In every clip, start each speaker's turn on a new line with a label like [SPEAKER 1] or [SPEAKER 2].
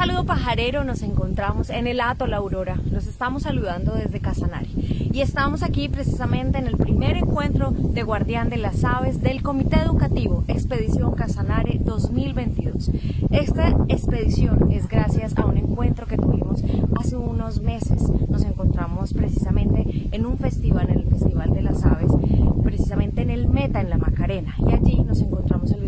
[SPEAKER 1] saludo pajarero, nos encontramos en el Ato La Aurora. nos estamos saludando desde Casanare. Y estamos aquí precisamente en el primer encuentro de Guardián de las Aves del Comité Educativo Expedición Casanare 2022. Esta expedición es gracias a un encuentro que tuvimos hace unos meses. Nos encontramos precisamente en un festival, en el Festival de las Aves, precisamente en el Meta, en la Macarena. Y allí nos encontramos en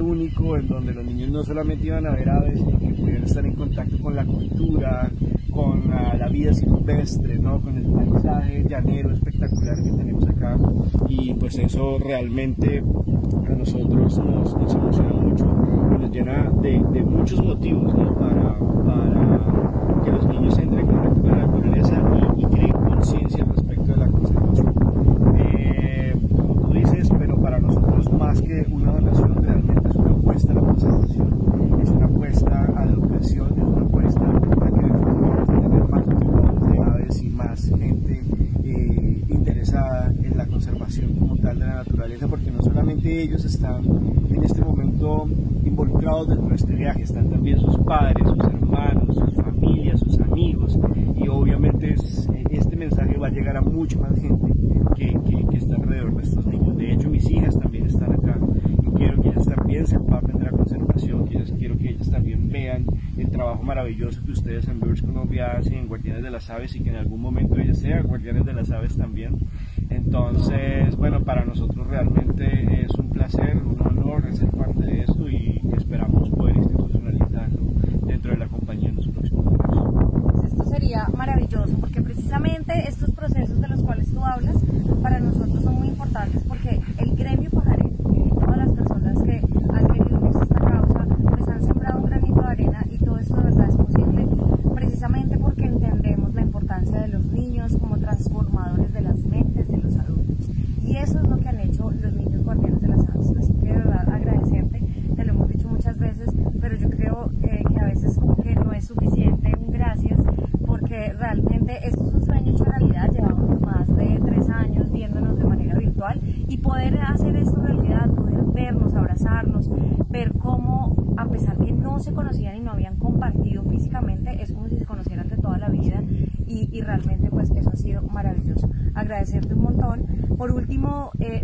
[SPEAKER 2] único en donde los niños no solamente iban a ver aves, sino que pudieron estar en contacto con la cultura, con la vida silvestre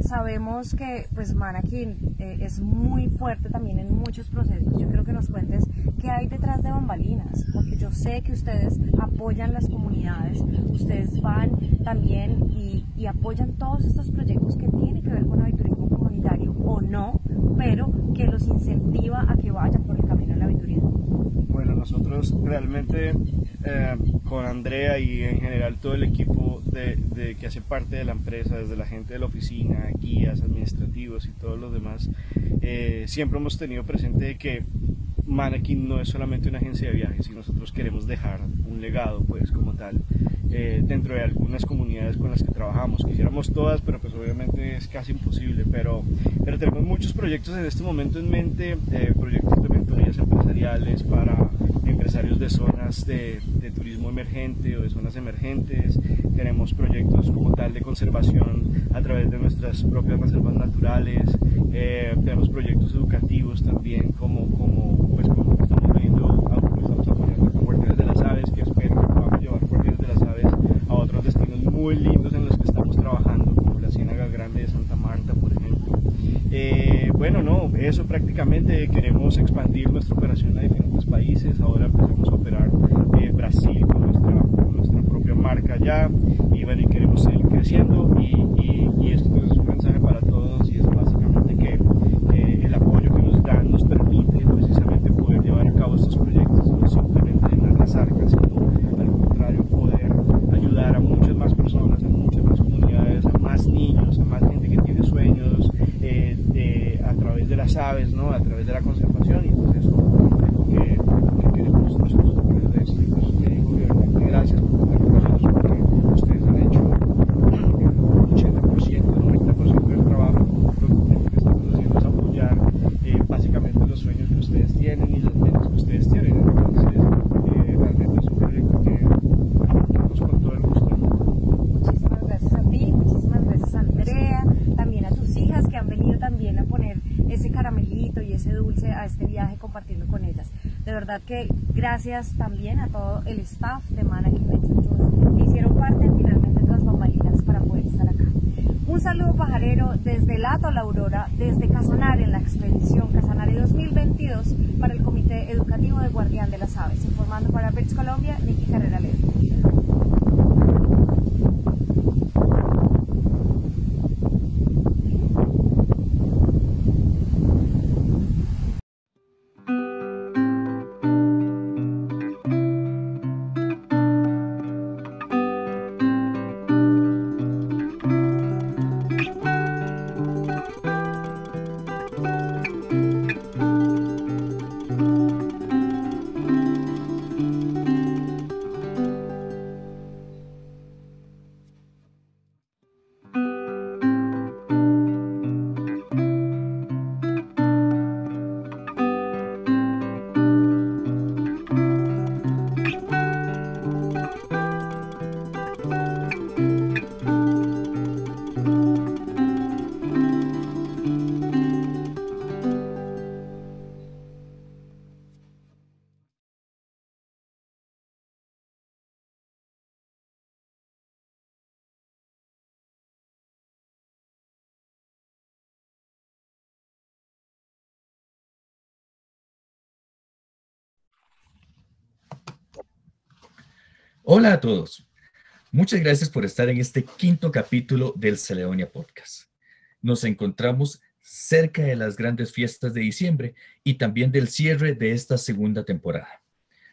[SPEAKER 1] sabemos que pues Manakin eh, es muy fuerte también en muchos procesos. Yo creo que nos cuentes qué hay detrás de bambalinas, porque yo sé que ustedes apoyan las comunidades, ustedes van también y, apoyan todos estos proyectos que tienen que ver con el turismo comunitario o no, pero que los incentiva a que vayan
[SPEAKER 2] nosotros realmente eh, con Andrea y en general todo el equipo de, que hace parte de la empresa, desde la gente de la oficina, guías, administrativos y todos los demás, eh, siempre hemos tenido presente que Manakin no es solamente una agencia de viajes y nosotros queremos dejar un legado pues como tal eh, dentro de algunas comunidades con las que trabajamos quisiéramos todas pero pues obviamente es casi imposible pero, pero tenemos muchos proyectos en este momento en mente proyectos de mentorías empresariales para de zonas de, turismo emergente o de zonas emergentes, tenemos proyectos como tal de conservación a través de nuestras propias reservas naturales, eh, tenemos proyectos educativos también como, como, pues, como estamos viendo, a los de las Aves, que espero que podamos llevar de las Aves a otros destinos muy lindos en los que estamos trabajando, como la Ciénaga Grande de Santa Marta, por ejemplo. Eh, bueno, no, eso prácticamente queremos expandir nuestra operación ahora empezamos a operar Brasil con nuestra, propia marca ya y bueno, y queremos seguir creciendo y
[SPEAKER 1] que gracias también a todo el staff
[SPEAKER 3] Hola a todos. Muchas
[SPEAKER 4] gracias por estar en este quinto capítulo del Celeonia Podcast. Nos encontramos cerca de las grandes fiestas de diciembre y también del cierre de esta segunda temporada.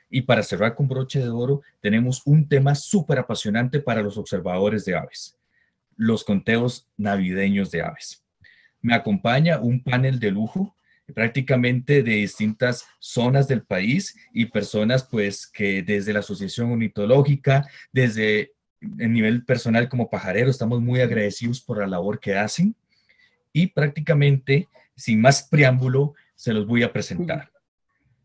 [SPEAKER 4] Y para cerrar con broche de oro, tenemos un tema súper apasionante para los observadores de aves, los conteos navideños de aves. Me acompaña un panel de lujo prácticamente de distintas zonas del país y personas pues que desde la Asociación Ornitológica, desde el nivel personal como pajarero, estamos muy agradecidos por la labor que hacen y prácticamente sin más preámbulo se los voy a presentar.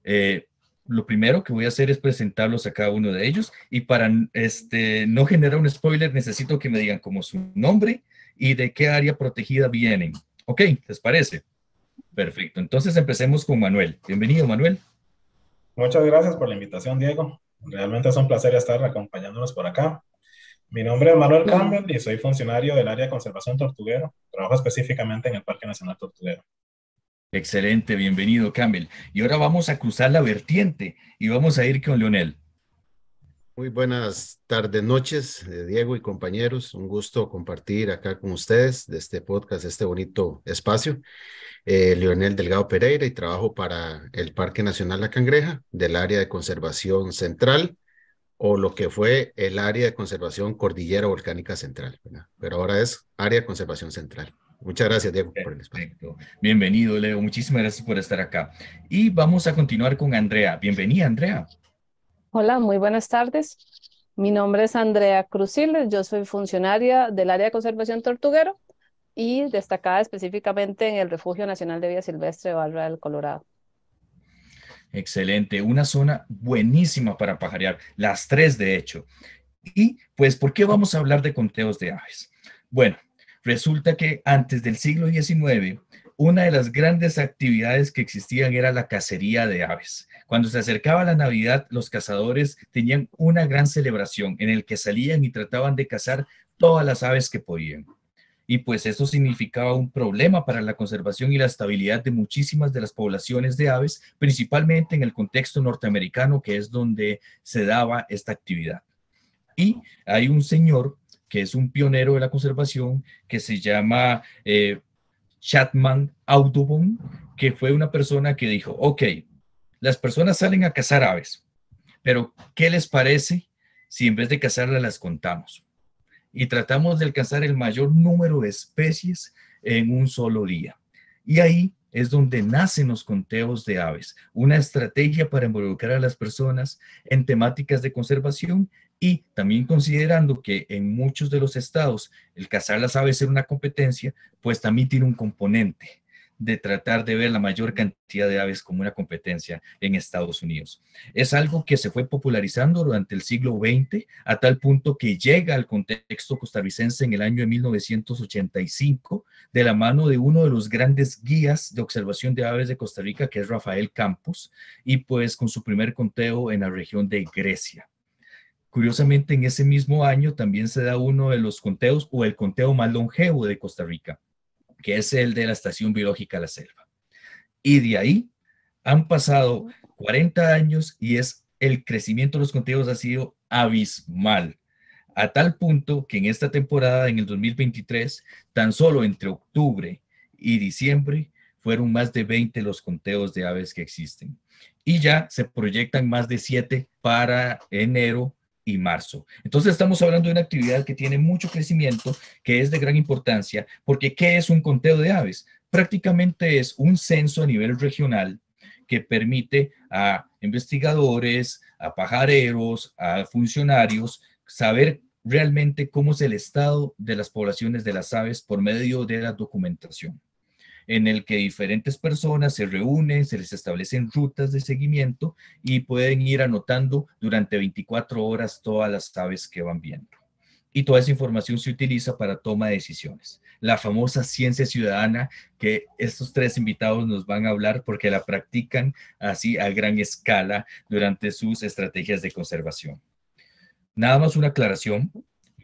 [SPEAKER 4] Eh, lo primero que voy a hacer es presentarlos a cada uno de ellos y para este, no generar un spoiler necesito que me digan como su nombre y de qué área protegida vienen. Ok, ¿les parece? Perfecto. Entonces empecemos con Manuel. Bienvenido, Manuel.
[SPEAKER 5] Muchas gracias por la invitación, Diego. Realmente es un placer estar acompañándonos por acá. Mi nombre es Manuel Campbell y soy funcionario del área de conservación tortuguero. Trabajo específicamente en el Parque Nacional
[SPEAKER 4] Tortuguero. Excelente, bienvenido Campbell. Y ahora vamos a cruzar la vertiente y vamos a ir con Leonel.
[SPEAKER 6] Muy buenas tardes, noches, eh, Diego y compañeros. Un gusto compartir acá con ustedes de este podcast, este bonito espacio. Eh, Leonel Delgado Pereira y trabajo para el Parque Nacional La Cangreja del área de conservación central o lo que fue el área de conservación cordillera volcánica central, pero ahora es área de conservación central. Muchas gracias, Diego, por el
[SPEAKER 4] espacio. Bienvenido, Leo. Muchísimas gracias por estar acá. Y vamos a continuar con Andrea. Bienvenida, Andrea.
[SPEAKER 7] Hola, muy buenas tardes. Mi nombre es Andrea Cruzil, yo soy funcionaria del área de conservación tortuguero y destacada específicamente en el Refugio Nacional de Vida Silvestre de del Colorado.
[SPEAKER 4] Excelente, una zona buenísima para pajarear, las tres de hecho. Y pues, ¿por qué vamos a hablar de conteos de aves? Bueno, resulta que antes del siglo XIX, una de las grandes actividades que existían era la cacería de aves. Cuando se acercaba la Navidad, los cazadores tenían una gran celebración en el que salían y trataban de cazar todas las aves que podían. Y pues eso significaba un problema para la conservación y la estabilidad de muchísimas de las poblaciones de aves, principalmente en el contexto norteamericano, que es donde se daba esta actividad. Y hay un señor que es un pionero de la conservación, que se llama eh, Chatman Audubon, que fue una persona que dijo, ok, las personas salen a cazar aves, pero ¿qué les parece si en vez de cazarlas las contamos? Y tratamos de alcanzar el mayor número de especies en un solo día. Y ahí es donde nacen los conteos de aves, una estrategia para involucrar a las personas en temáticas de conservación y también considerando que en muchos de los estados el cazar las aves es una competencia, pues también tiene un componente de tratar de ver la mayor cantidad de aves como una competencia en Estados Unidos. Es algo que se fue popularizando durante el siglo XX a tal punto que llega al contexto costarricense en el año de 1985 de la mano de uno de los grandes guías de observación de aves de Costa Rica, que es Rafael Campos, y pues con su primer conteo en la región de Grecia. Curiosamente, en ese mismo año también se da uno de los conteos o el conteo más longevo de Costa Rica, que es el de la Estación Biológica La Selva. Y de ahí han pasado 40 años y es el crecimiento de los conteos ha sido abismal, a tal punto que en esta temporada, en el 2023, tan solo entre octubre y diciembre, fueron más de 20 los conteos de aves que existen. Y ya se proyectan más de 7 para enero y marzo. Entonces estamos hablando de una actividad que tiene mucho crecimiento, que es de gran importancia, porque ¿qué es un conteo de aves? Prácticamente es un censo a nivel regional que permite a investigadores, a pajareros, a funcionarios saber realmente cómo es el estado de las poblaciones de las aves por medio de la documentación en el que diferentes personas se reúnen, se les establecen rutas de seguimiento y pueden ir anotando durante 24 horas todas las aves que van viendo. Y toda esa información se utiliza para toma de decisiones. La famosa ciencia ciudadana que estos tres invitados nos van a hablar porque la practican así a gran escala durante sus estrategias de conservación. Nada más una aclaración,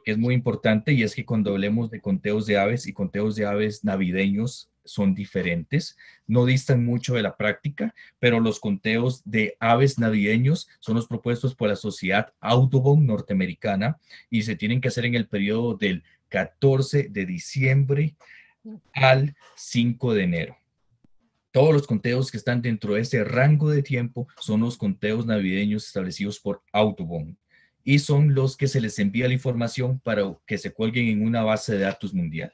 [SPEAKER 4] que es muy importante y es que cuando hablemos de conteos de aves y conteos de aves navideños, son diferentes, no distan mucho de la práctica, pero los conteos de aves navideños son los propuestos por la Sociedad Audubon norteamericana y se tienen que hacer en el periodo del 14 de diciembre al 5 de enero. Todos los conteos que están dentro de ese rango de tiempo son los conteos navideños establecidos por Autobon y son los que se les envía la información para que se cuelguen en una base de datos mundial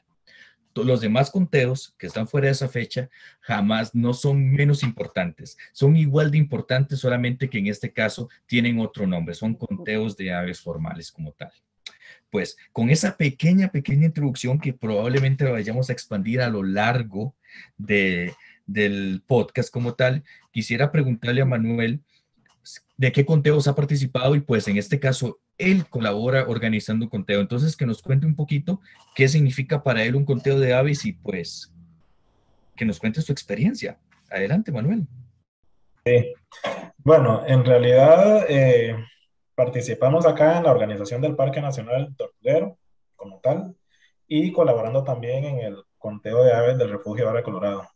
[SPEAKER 4] los demás conteos que están fuera de esa fecha jamás no son menos importantes, son igual de importantes, solamente que en este caso tienen otro nombre, son conteos de aves formales como tal. Pues con esa pequeña, pequeña introducción que probablemente vayamos a expandir a lo largo del podcast como tal, quisiera preguntarle a Manuel de qué conteos ha participado y pues en este caso él colabora organizando un conteo. Entonces, que nos cuente un poquito qué significa para él un conteo de aves y pues que nos cuente su experiencia. Adelante, Manuel. Sí. Bueno, en
[SPEAKER 5] realidad eh, participamos acá en la organización del Parque Nacional Tortuguero como tal y colaborando también en el conteo de aves del Refugio Barra Colorado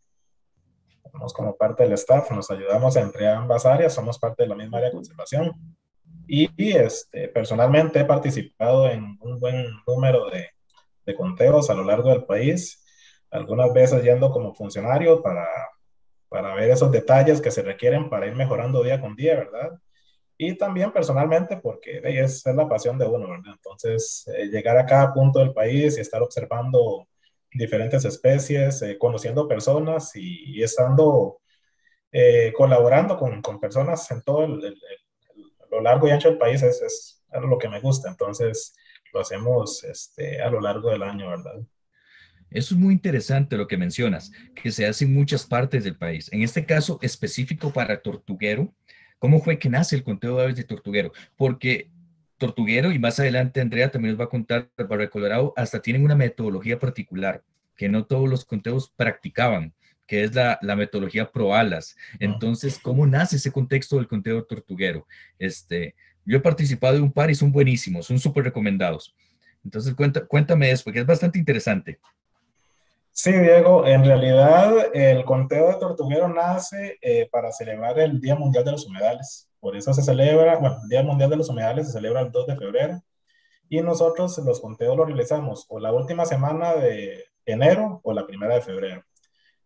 [SPEAKER 5] somos como parte del staff, nos ayudamos entre ambas áreas, somos parte de la misma área de conservación. Y, este, personalmente he participado en un buen número de, conteos a lo largo del país, algunas veces yendo como funcionario para, para ver esos detalles que se requieren para ir mejorando día con día, ¿verdad? Y también personalmente porque es, la pasión de uno, ¿verdad? Entonces, eh, llegar a cada punto del país y estar observando diferentes especies, eh, conociendo personas y, estando, eh, colaborando con, con, personas en todo el, lo largo y ancho del país es, es, lo que me gusta. Entonces, lo hacemos este, a
[SPEAKER 4] lo largo del año, ¿verdad? Eso es muy interesante lo que mencionas, que se hace en muchas partes del país. En este caso específico para Tortuguero, ¿cómo fue que nace el conteo de aves de Tortuguero? Porque Tortuguero y más adelante Andrea también nos va a contar, para el Colorado hasta tienen una metodología particular que no todos los conteos practicaban, que es la, metodología pro alas. Ah. Entonces, ¿cómo nace ese contexto del conteo tortuguero? Este, yo he participado de un par y son buenísimos, son súper recomendados. Entonces, cuéntame eso, porque es bastante interesante. Sí, Diego, en realidad
[SPEAKER 5] el conteo de tortuguero nace eh, para celebrar el Día Mundial de los Humedales. Por eso se celebra, bueno, el Día Mundial de los Humedales se celebra el 2 de febrero y nosotros los conteos los realizamos o la última semana de enero o la primera de febrero.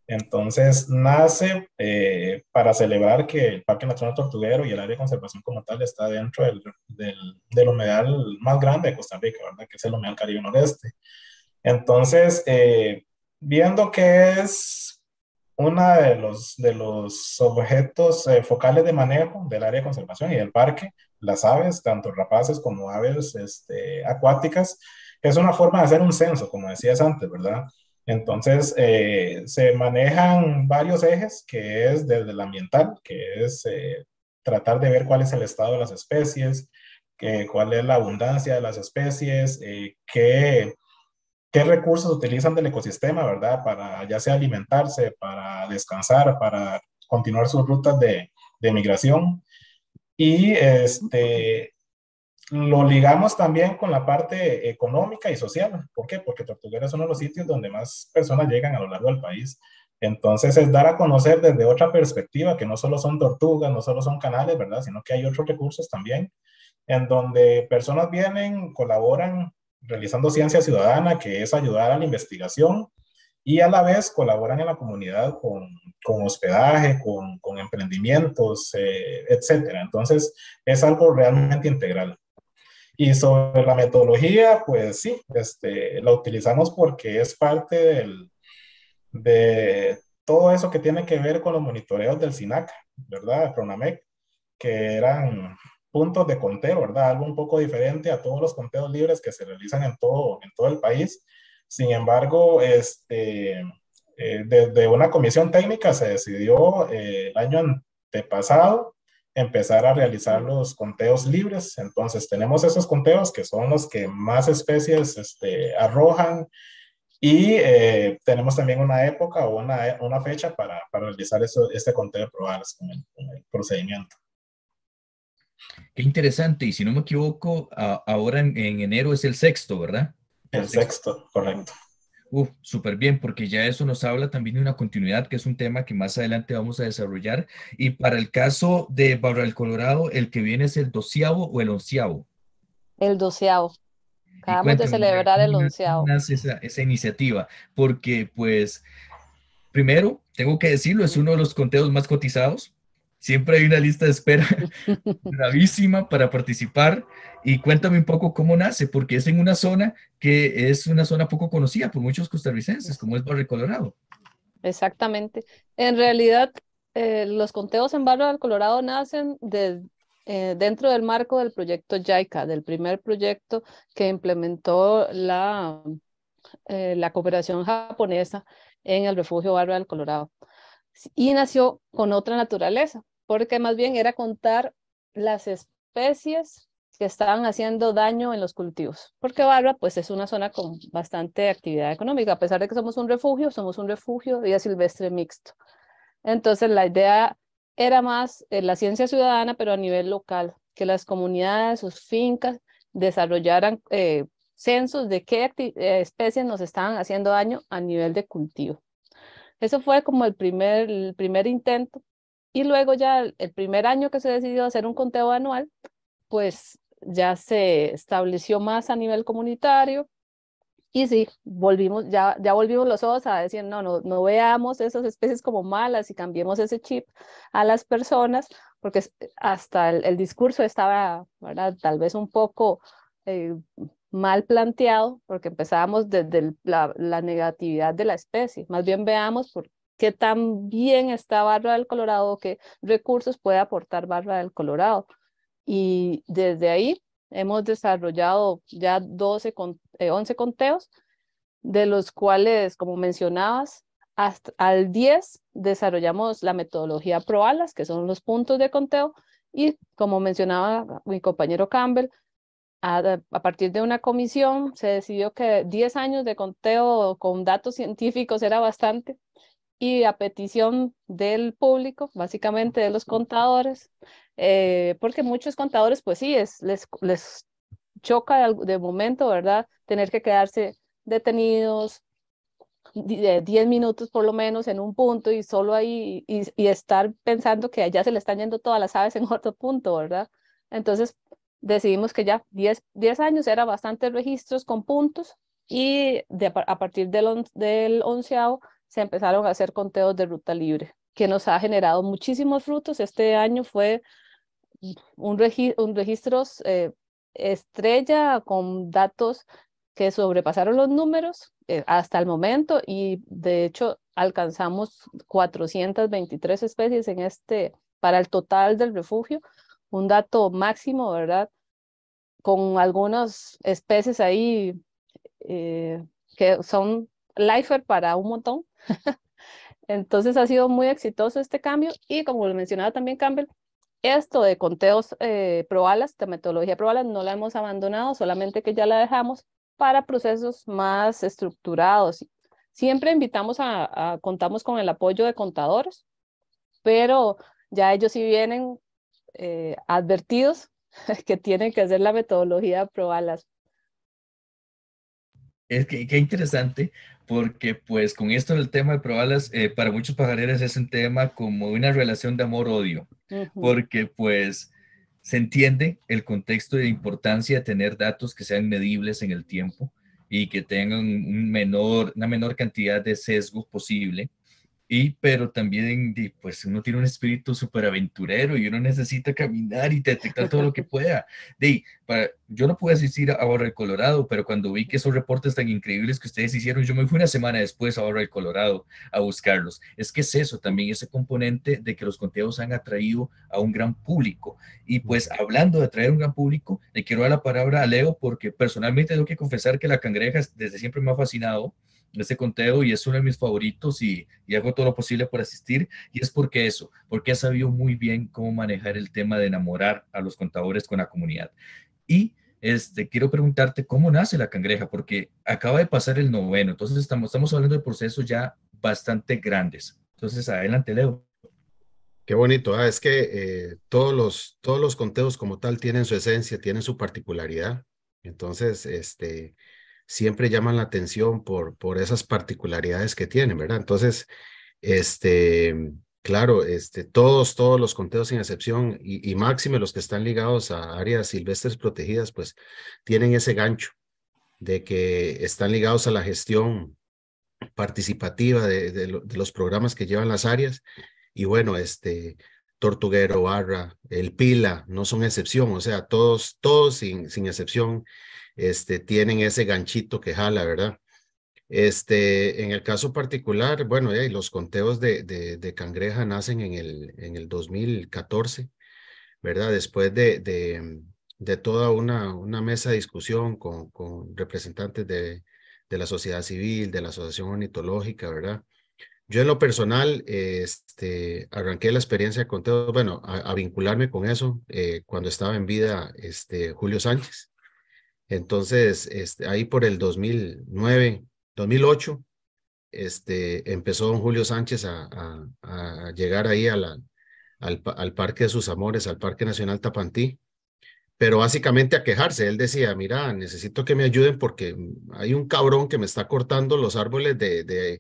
[SPEAKER 5] Entonces nace eh, para celebrar que el Parque Nacional Tortuguero y el área de conservación como tal está dentro
[SPEAKER 3] del,
[SPEAKER 5] humedal más grande de Costa Rica, ¿verdad? Que es el humedal Caribe Nordeste. Entonces, eh, viendo que es uno de los, de los objetos eh, focales de manejo del área de conservación y del parque, las aves, tanto rapaces como aves este, acuáticas, es una forma de hacer un censo, como decías antes, ¿verdad? Entonces, eh, se manejan varios ejes, que es desde el ambiental, que es eh, tratar de ver cuál es el estado de las especies, cuál es la abundancia de las especies, qué qué recursos utilizan del ecosistema, ¿verdad? Para ya sea alimentarse, para descansar, para continuar sus rutas de, migración. Y este, lo ligamos también con la parte económica y social. ¿Por qué? Porque Tortuguera es uno de los sitios donde más personas llegan a lo largo del país. Entonces es dar a conocer desde otra perspectiva, que no solo son tortugas, no solo son canales, ¿verdad? Sino que hay otros recursos también, en donde personas vienen, colaboran realizando ciencia ciudadana, que es ayudar a la investigación y a la vez colaboran en la comunidad con, hospedaje, con, emprendimientos, eh, etc. Entonces, es algo realmente integral. Y sobre la metodología, pues sí, este, la utilizamos porque es parte del, de todo eso que tiene que ver con los monitoreos del SINAC, ¿verdad? PRONAMEC, que eran puntos de conteo, ¿verdad? Algo un poco diferente a todos los conteos libres que se realizan en todo, en todo el país. Sin embargo, este, desde eh, una comisión técnica se decidió eh, el año antepasado empezar a realizar los conteos libres. Entonces tenemos esos conteos que son los que más especies este, arrojan y eh, tenemos también una época o una, fecha para, realizar este conteo de probables con el procedimiento.
[SPEAKER 4] Qué interesante. Y si no me equivoco, ahora en, enero es el sexto, ¿verdad? El, sexto, correcto. Uf, súper bien, porque ya eso nos habla también de una continuidad, que es un tema que más adelante vamos a desarrollar. Y para el caso de del Colorado, el que viene es el doceavo o el onceavo.
[SPEAKER 7] El doceavo. Acabamos de celebrar el onceavo.
[SPEAKER 4] Esa, esa iniciativa, porque pues, primero, tengo que decirlo, es uno de los conteos más cotizados Siempre hay una lista de espera gravísima para participar. Y cuéntame un poco cómo nace, porque es en una zona que es una zona poco conocida por muchos costarricenses, como es Barrio Colorado.
[SPEAKER 7] Exactamente. En realidad, eh, los conteos en Barrio del Colorado nacen eh, dentro del marco del proyecto JICA, del primer proyecto que implementó la, eh, la cooperación japonesa en el refugio Barrio del Colorado. Y nació con otra naturaleza, porque más bien era contar las especies que estaban haciendo daño en los cultivos, porque Barba pues es una zona con bastante actividad económica, a pesar de que somos un refugio, somos un refugio de vida silvestre mixto. Entonces la idea era más eh, la ciencia ciudadana, pero a nivel local, que las comunidades, sus fincas, desarrollaran eh, censos de qué eh, especies nos estaban haciendo daño a nivel de cultivo. Eso fue como el primer, el primer intento y luego ya el primer año que se decidió hacer un conteo anual, pues ya se estableció más a nivel comunitario. Y sí, volvimos, ya, ya volvimos los ojos a decir, no, no, veamos esas especies como malas y cambiemos ese chip a las personas, porque eh, hasta el, discurso estaba, Tal vez un poco eh, mal planteado, porque empezábamos desde la, la negatividad de la especie. Más bien veamos por qué tan bien está Barra del Colorado, qué recursos puede aportar Barra del Colorado. Y desde ahí hemos desarrollado ya 12 con, 11 eh, conteos, de los cuales, como mencionabas, hasta al 10 desarrollamos la metodología ProAlas, que son los puntos de conteo, y como mencionaba mi compañero Campbell, a, partir de una comisión se decidió que 10 años de conteo con datos científicos era bastante y a petición del público, básicamente de los contadores, eh, porque muchos contadores, pues sí, les, choca de, momento, ¿verdad? Tener que quedarse detenidos 10 eh, minutos por lo menos en un punto y solo ahí y, estar pensando que allá se le están yendo todas las aves en otro punto, ¿verdad? Entonces decidimos que ya 10, años era bastante registros con puntos y a partir del, del onceavo se empezaron a hacer conteos de ruta libre, que nos ha generado muchísimos frutos. Este año fue un, un registro eh, estrella con datos que sobrepasaron los números eh, hasta el momento y de hecho alcanzamos 423 especies en este para el total del refugio, un dato máximo, ¿verdad? Con algunas especies ahí eh, que son lifer para un montón, Entonces ha sido muy exitoso este cambio y como lo mencionaba también Campbell, esto de conteos eh, probalas, de metodología probalas, no la hemos abandonado, solamente que ya la dejamos para procesos más estructurados. Siempre invitamos a, contamos con el apoyo de contadores, pero ya ellos si vienen eh, advertidos que tienen que hacer la metodología probalas.
[SPEAKER 4] Es que qué interesante, porque pues con esto el tema de probarlas, eh, para muchos pajareros es un tema como una relación de amor-odio, porque pues se entiende el contexto de importancia de tener datos que sean medibles en el tiempo y que tengan menor, una menor cantidad de sesgo posible, y, pero también, pues uno tiene un espíritu súper aventurero y uno necesita caminar y detectar todo lo que pueda. De, para, yo no pude asistir a Borra del Colorado, pero cuando vi que esos reportes tan increíbles que ustedes hicieron, yo me fui una semana después a Borra del Colorado a buscarlos. Es que es eso también, ese componente de que los conteos han atraído a un gran público. Y pues hablando de atraer un gran público, le quiero dar la palabra a Leo porque personalmente tengo que confesar que la cangreja desde siempre me ha fascinado este conteo y es uno de mis favoritos y, hago todo lo posible por asistir. Y es porque eso, porque ha sabido muy bien cómo manejar el tema de enamorar a los contadores con la comunidad. Y este, quiero preguntarte cómo nace la cangreja, porque acaba de pasar el noveno, entonces estamos, estamos hablando de procesos ya bastante grandes.
[SPEAKER 6] Entonces, adelante, Leo. Qué bonito, ah, es que eh, todos, los, todos los conteos como tal tienen su esencia, tienen su particularidad. Entonces, este, siempre llaman la atención por, por esas particularidades que tienen, ¿verdad? Entonces, este, claro, este, todos, todos los conteos sin excepción y, y máxime los que están ligados a áreas silvestres protegidas, pues tienen ese gancho de que están ligados a la gestión participativa de, los programas que llevan las áreas. Y bueno, este, Tortuguero, Barra, El Pila, no son excepción, o sea, todos, todos sin, sin excepción este, tienen ese ganchito que jala, ¿verdad? Este, en el caso particular, bueno, eh, los conteos de, cangreja nacen en el, en el 2014, ¿verdad? Después de, de, toda una, una mesa de discusión con, representantes de, de la sociedad civil, de la asociación ornitológica, ¿verdad? Yo en lo personal este, arranqué la experiencia de conteos, bueno, a, vincularme con eso eh, cuando estaba en vida este, Julio Sánchez, entonces, este, ahí por el 2009, 2008, este, empezó don Julio Sánchez a, llegar ahí a al, Parque de sus Amores, al Parque Nacional Tapantí, pero básicamente a quejarse. Él decía, mira, necesito que me ayuden porque hay un cabrón que me está cortando los árboles de,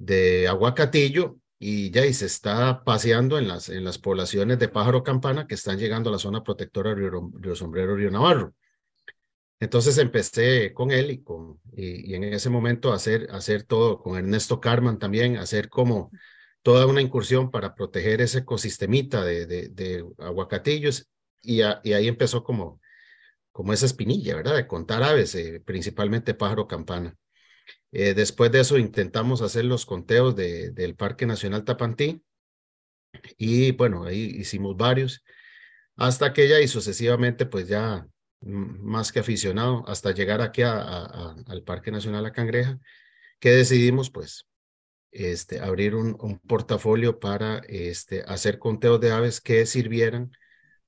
[SPEAKER 6] de, aguacatillo y ya y se está paseando en las, en las poblaciones de pájaro campana que están llegando a la zona protectora Río Sombrero, Río Navarro. Entonces empecé con él y, con, y, en ese momento hacer, hacer todo, con Ernesto Carman también, hacer como toda una incursión para proteger ese ecosistemita de, de, aguacatillos y, ahí empezó como, como esa espinilla, ¿verdad? De contar aves, eh, principalmente pájaro campana. Eh, después de eso intentamos hacer los conteos del Parque Nacional Tapantí y bueno, ahí hicimos varios hasta que ya y sucesivamente pues ya más que aficionado, hasta llegar aquí al Parque Nacional La Cangreja, que decidimos pues este, abrir un, portafolio para este, hacer conteos de aves que sirvieran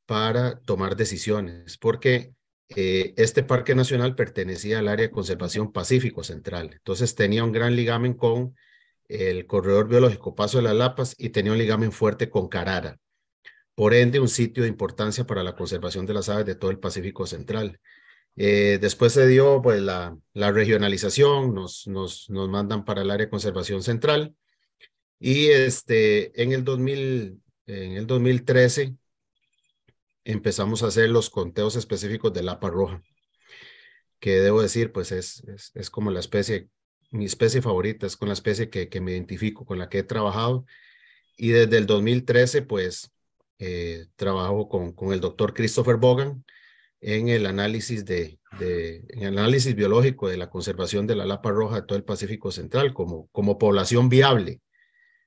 [SPEAKER 6] para tomar decisiones, porque eh, este parque nacional pertenecía al área de conservación Pacífico Central, entonces tenía un gran ligamen con el corredor biológico Paso de las Lapas y tenía un ligamen fuerte con Carara por ende un sitio de importancia para la conservación de las aves de todo el Pacífico Central. Eh, después se dio pues, la, regionalización, nos, nos, nos, mandan para el área de conservación central y este, en, el 2000, en el 2013 empezamos a hacer los conteos específicos de lapa roja, que debo decir pues es, es, como la especie, mi especie favorita, es con la especie que, que me identifico, con la que he trabajado y desde el 2013 pues eh, trabajo con, el doctor Christopher Bogan en el análisis de, análisis biológico de la conservación de la lapa roja de todo el Pacífico Central como, como población viable,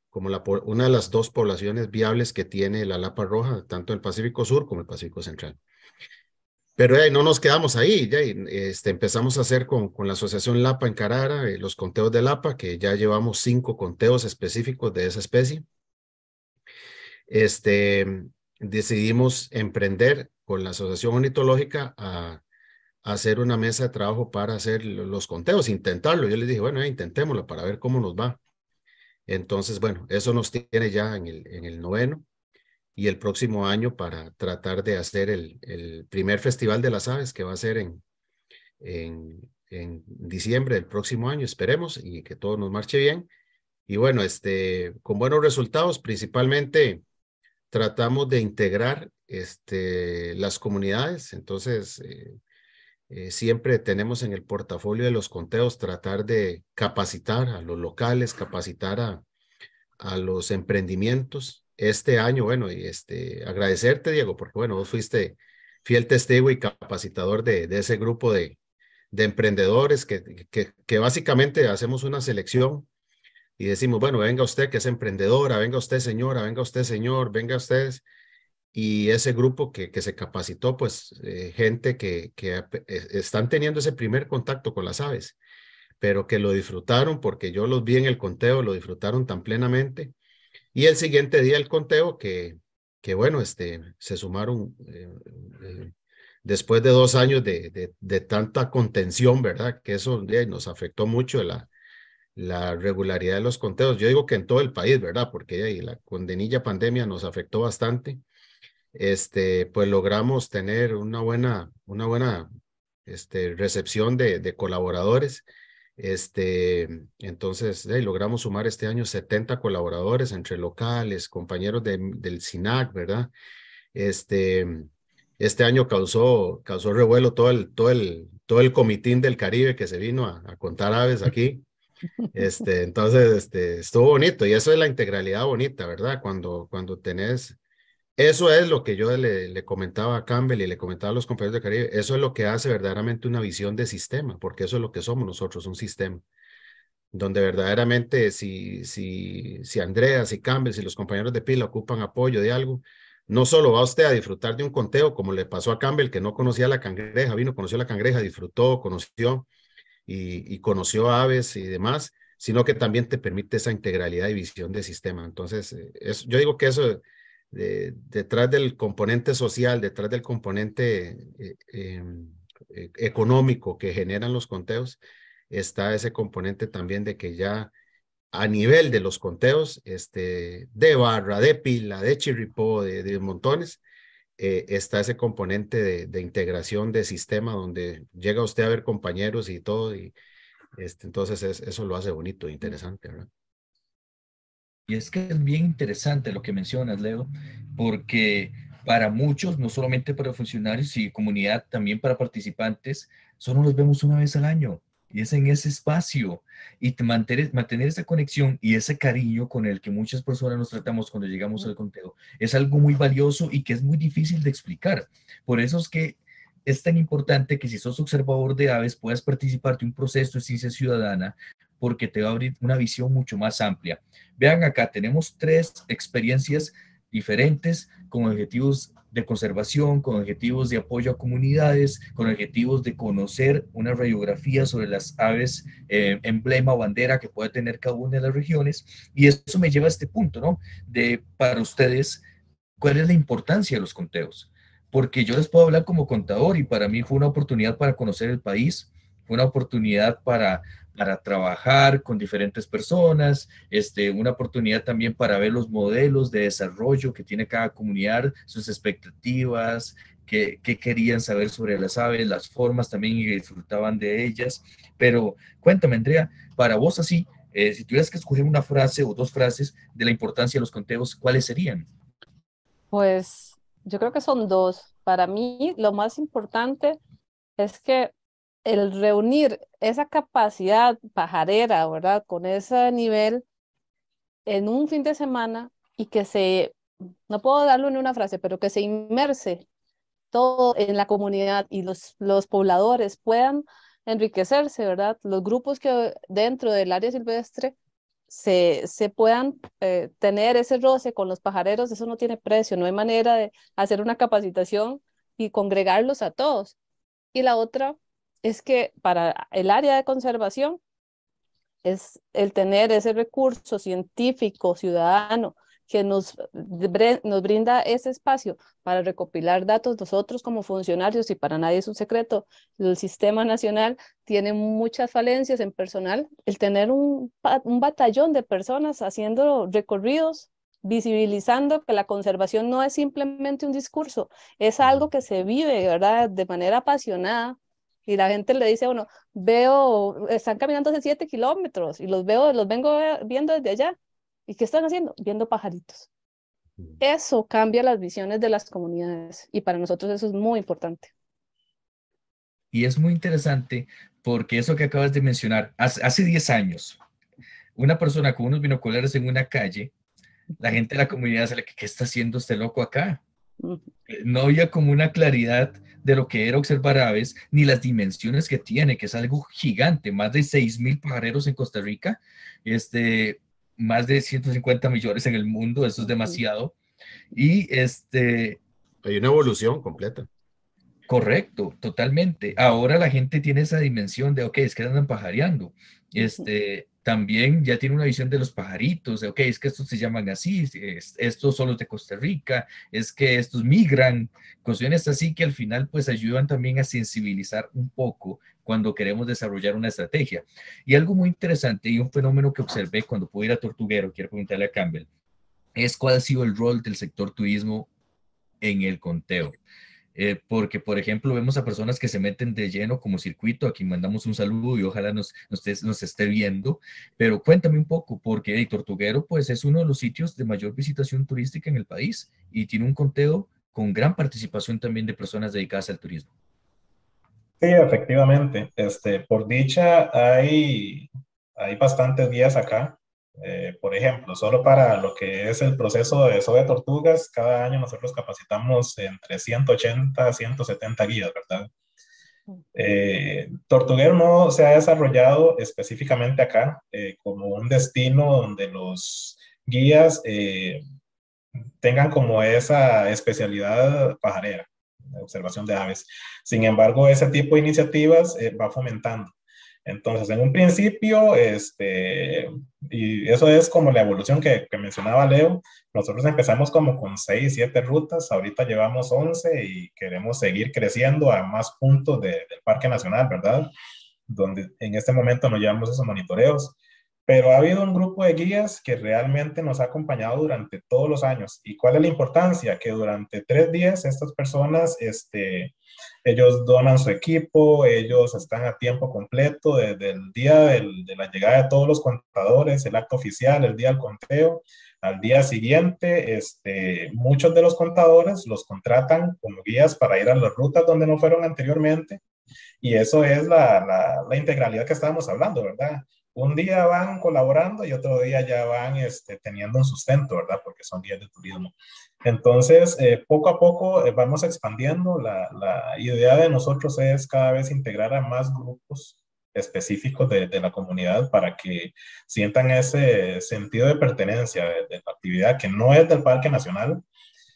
[SPEAKER 6] como una de las dos poblaciones viables que tiene la lapa roja, tanto el Pacífico Sur como el Pacífico Central. Pero ahí no nos quedamos ahí, ya, este, empezamos a hacer con, con la Asociación Lapa en Carara eh, los conteos de Lapa, que ya llevamos cinco conteos específicos de esa especie este, decidimos emprender con la Asociación Ornitológica a, hacer una mesa de trabajo para hacer los conteos, intentarlo. Yo les dije, bueno, eh, intentémoslo para ver cómo nos va. Entonces, bueno, eso nos tiene ya en el, noveno y el próximo año para tratar de hacer el, primer Festival de las Aves que va a ser en, en, diciembre del próximo año, esperemos, y que todo nos marche bien. Y bueno, este, con buenos resultados, principalmente tratamos de integrar este, las comunidades, entonces eh, eh, siempre tenemos en el portafolio de los conteos tratar de capacitar a los locales, capacitar a, los emprendimientos. Este año, bueno, y este, agradecerte, Diego, porque bueno, fuiste fiel testigo y capacitador de, ese grupo de, emprendedores que, que, básicamente hacemos una selección y decimos, bueno, venga usted que es emprendedora, venga usted señora, venga usted señor, venga ustedes, Y ese grupo que, que se capacitó, pues eh, gente que, que eh, están teniendo ese primer contacto con las aves, pero que lo disfrutaron porque yo los vi en el conteo, lo disfrutaron tan plenamente. Y el siguiente día el conteo que, que bueno, este, se sumaron eh, después de dos años de, de, de, tanta contención, ¿verdad? Que eso nos afectó mucho la, la regularidad de los conteos. Yo digo que en todo el país, ¿verdad? Porque ahí la condenilla pandemia nos afectó bastante. Este, pues logramos tener una buena, una buena este, recepción de, colaboradores. Este, entonces, ahí logramos sumar este año 70 colaboradores entre locales, compañeros del SINAC, ¿verdad? Este, este año causó, causó revuelo todo el, todo, el, todo el comitín del Caribe que se vino a, a contar aves aquí. Este, entonces, este, estuvo bonito y eso es la integralidad bonita, ¿verdad? Cuando, cuando tenés, eso es lo que yo le, comentaba a Campbell y le comentaba a los compañeros de Caribe, eso es lo que hace verdaderamente una visión de sistema, porque eso es lo que somos nosotros, un sistema, donde verdaderamente si, si, si Andrea, si Campbell, si los compañeros de pila ocupan apoyo de algo, no solo va usted a disfrutar de un conteo como le pasó a Campbell, que no conocía la cangreja, vino, conoció la cangreja, disfrutó, conoció, y, conoció aves y demás, sino que también te permite esa integralidad y visión de sistema. Entonces, eh, yo digo que eso, detrás del componente social, detrás del componente eh, em, e, económico que generan los conteos, está ese componente también de que ya a nivel de los conteos, este, de barra, de pila, de chirripó, de montones, eh, está ese componente de, integración de sistema donde llega usted a ver compañeros y todo, y este, entonces eso lo hace bonito, e mm. interesante, Y es que
[SPEAKER 4] es bien interesante lo que mencionas, Leo, porque para muchos, no solamente para funcionarios y comunidad, también para participantes, solo los vemos una vez al año. Y es en ese espacio y mantener, mantener esa conexión y ese cariño con el que muchas personas nos tratamos cuando llegamos al conteo es algo muy valioso y que es muy difícil de explicar. Por eso es que es tan importante que si sos observador de aves puedas participar de un proceso de ciencia ciudadana porque te va a abrir una visión mucho más amplia. Vean acá, tenemos tres experiencias diferentes con objetivos de conservación, con objetivos de apoyo a comunidades, con objetivos de conocer una radiografía sobre las aves eh, emblema o bandera que puede tener cada una de las regiones. Y eso me lleva a este punto, ¿no? De para ustedes, ¿cuál es la importancia de los conteos? Porque yo les puedo hablar como contador y para mí fue una oportunidad para conocer el país, fue una oportunidad para para trabajar con diferentes personas, este, una oportunidad también para ver los modelos de desarrollo que tiene cada comunidad, sus expectativas, qué, querían saber sobre las aves, las formas también que disfrutaban de ellas. Pero cuéntame, Andrea, para vos así, eh, si tuvieras que escoger una frase o dos frases de la importancia de los conteos, ¿cuáles serían?
[SPEAKER 7] Pues yo creo que son dos. Para mí, lo más importante es que el reunir esa capacidad pajarera, ¿verdad? Con ese nivel en un fin de semana y que se, no puedo darlo en una frase, pero que se inmerse todo en la comunidad y los, los pobladores puedan enriquecerse, ¿verdad? Los grupos que dentro del área silvestre se, se puedan eh, tener ese roce con los pajareros, eso no tiene precio, no hay manera de hacer una capacitación y congregarlos a todos. Y la otra es que para el área de conservación es el tener ese recurso científico, ciudadano, que nos, nos brinda ese espacio para recopilar datos nosotros como funcionarios y para nadie es un secreto. El sistema nacional tiene muchas falencias en personal. El tener un, un batallón de personas haciendo recorridos, visibilizando que la conservación no es simplemente un discurso, es algo que se vive ¿verdad? de manera apasionada, y la gente le dice, bueno, veo, están caminando hace siete kilómetros y los veo, los vengo viendo desde allá. ¿Y qué están haciendo? Viendo pajaritos. Mm. Eso cambia las visiones de las comunidades y para nosotros eso es muy importante.
[SPEAKER 4] Y es muy interesante porque eso que acabas de mencionar, hace 10 años, una persona con unos binoculares en una calle, la gente de la comunidad se le, ¿qué está haciendo este loco acá? Eh, no había como una claridad de lo que era observar aves, ni las dimensiones que tiene, que es algo gigante, más de mil pajareros en Costa Rica, este, más de 150 millones en el mundo, eso es demasiado. Y este... Hay una evolución completa. Correcto, totalmente. Ahora la gente tiene esa dimensión de, ok, es que andan pajareando. Este, también ya tiene una visión de los pajaritos, de, ok, es que estos se llaman así, estos son los de Costa Rica, es que estos migran, cuestiones así que al final pues ayudan también a sensibilizar un poco cuando queremos desarrollar una estrategia. Y algo muy interesante y un fenómeno que observé cuando pude ir a Tortuguero, quiero preguntarle a Campbell, es cuál ha sido el rol del sector turismo en el conteo. Eh, porque, por ejemplo, vemos a personas que se meten de lleno como circuito, a quien mandamos un saludo y ojalá nos, nos, nos esté viendo. Pero cuéntame un poco, porque el Tortuguero pues, es uno de los sitios de mayor visitación turística en el país y tiene un conteo con gran participación también de personas dedicadas al turismo. Sí, efectivamente. Este, por dicha,
[SPEAKER 5] hay, hay bastantes días acá eh, por ejemplo, solo para lo que es el proceso de eso de tortugas, cada año nosotros capacitamos entre 180 a 170 guías, ¿verdad? Eh, Tortuguero no se ha desarrollado específicamente acá eh, como un destino donde los guías eh, tengan como esa especialidad pajarera, observación de aves. Sin embargo, ese tipo de iniciativas va fomentando entonces, en un principio, este, y eso es como la evolución que, mencionaba Leo, nosotros empezamos como con 6, 7 rutas, ahorita llevamos 11 y queremos seguir creciendo a más puntos del Parque Nacional, ¿verdad? Donde en este momento nos llevamos esos monitoreos. Pero ha habido un grupo de guías que realmente nos ha acompañado durante todos los años. ¿Y cuál es la importancia? Que durante tres días estas personas, este, ellos donan su equipo, ellos están a tiempo completo desde el día de la llegada de todos los contadores, el acto oficial, el día del conteo. Al día siguiente, este, muchos de los contadores los contratan como guías para ir a las rutas donde no fueron anteriormente. Y eso es la, la integralidad que estábamos hablando, ¿verdad? un día van colaborando y otro día ya van este, teniendo un sustento, ¿verdad? Porque son días de turismo. Entonces, eh, poco a poco eh, vamos expandiendo. La, idea de nosotros es cada vez integrar a más grupos específicos de, la comunidad para que sientan ese sentido de pertenencia de, la actividad que no es del Parque Nacional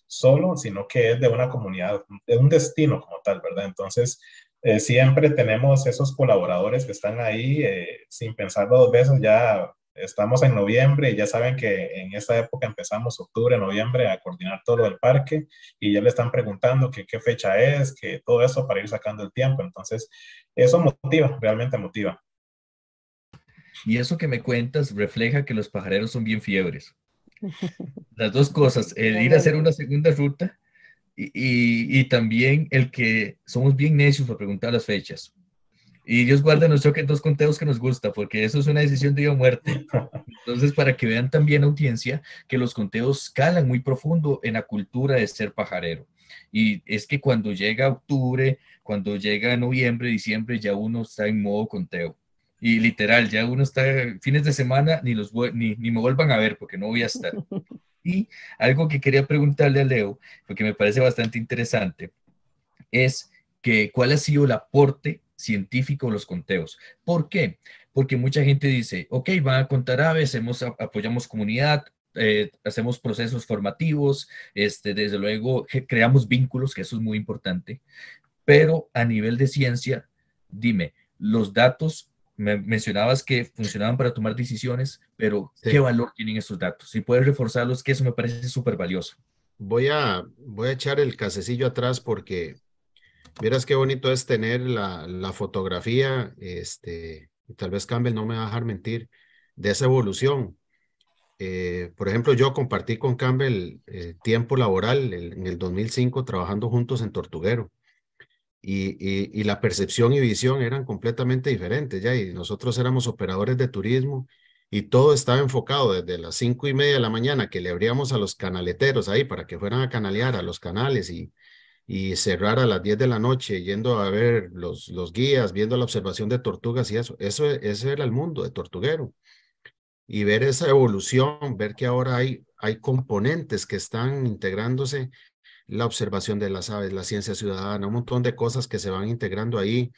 [SPEAKER 5] solo, sino que es de una comunidad, de un destino como tal, ¿verdad? Entonces, eh, siempre tenemos esos colaboradores que están ahí eh, sin pensarlo dos veces, ya estamos en noviembre y ya saben que en esta época empezamos octubre, noviembre a coordinar todo el parque y ya le están preguntando qué fecha
[SPEAKER 4] es, que todo eso para ir sacando el tiempo. Entonces, eso motiva, realmente motiva. Y eso que me cuentas refleja que los pajareros son bien fiebres. Las dos cosas, el ir a hacer una segunda ruta y, también el que somos bien necios para preguntar las fechas. Y Dios guarde nos que dos conteos que nos gusta, porque eso es una decisión de vida o muerte. Entonces, para que vean también, audiencia, que los conteos calan muy profundo en la cultura de ser pajarero. Y es que cuando llega octubre, cuando llega noviembre, diciembre, ya uno está en modo conteo. Y literal, ya uno está fines de semana, ni, los, ni, ni me vuelvan a ver porque no voy a estar. Y algo que quería preguntarle a Leo, porque me parece bastante interesante, es que cuál ha sido el aporte científico de los conteos. ¿Por qué? Porque mucha gente dice, ok, van a contar aves, hemos, apoyamos comunidad, eh, hacemos procesos formativos, este, desde luego creamos vínculos, que eso es muy importante, pero a nivel de ciencia, dime, los datos me mencionabas que funcionaban para tomar decisiones, pero ¿qué valor tienen estos datos? Si puedes reforzarlos, que eso me parece súper valioso.
[SPEAKER 6] Voy a, voy a echar el casecillo atrás porque miras qué bonito es tener la, fotografía, este, y tal vez Campbell no me va a dejar mentir, de esa evolución. Eh, por ejemplo, yo compartí con Campbell eh, tiempo laboral en el 2005 trabajando juntos en Tortuguero y, la percepción y visión eran completamente diferentes, ya, y nosotros éramos operadores de turismo y todo estaba enfocado desde las cinco y media de la mañana que le abríamos a los canaleteros ahí para que fueran a canalear a los canales y, y cerrar a las diez de la noche yendo a ver los, los guías, viendo la observación de tortugas y eso. eso. Ese era el mundo de tortuguero. Y ver esa evolución, ver que ahora hay, hay componentes que están integrándose la observación de las aves, la ciencia ciudadana, un montón de cosas que se van integrando ahí.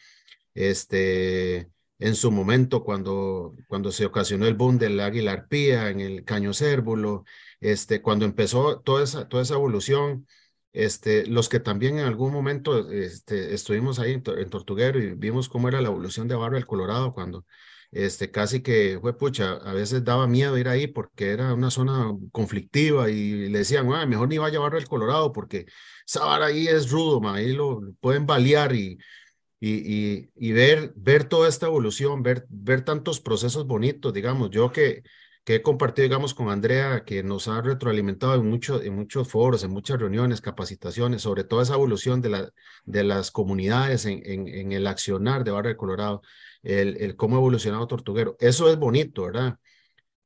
[SPEAKER 6] Este, en su momento, cuando, cuando se ocasionó el boom del águila arpía en el caño cérvulo, este, cuando empezó toda esa, toda esa evolución, este, los que también en algún momento este, estuvimos ahí en, Tortuguero y vimos cómo era la evolución de Barro del Colorado cuando este, casi que, fue pucha, a veces daba miedo ir ahí porque era una zona conflictiva y le decían, mejor ni vaya a Barrio del Colorado porque esa ahí es rudo, ahí lo pueden balear y, y, ver, ver toda esta evolución, ver, ver tantos procesos bonitos, digamos, yo que, que he compartido, digamos, con Andrea, que nos ha retroalimentado en, en muchos foros, en muchas reuniones, capacitaciones, sobre todo esa evolución de, la, de las comunidades en, el accionar de Barrio del Colorado el, cómo ha evolucionado Tortuguero. Eso es bonito, ¿verdad?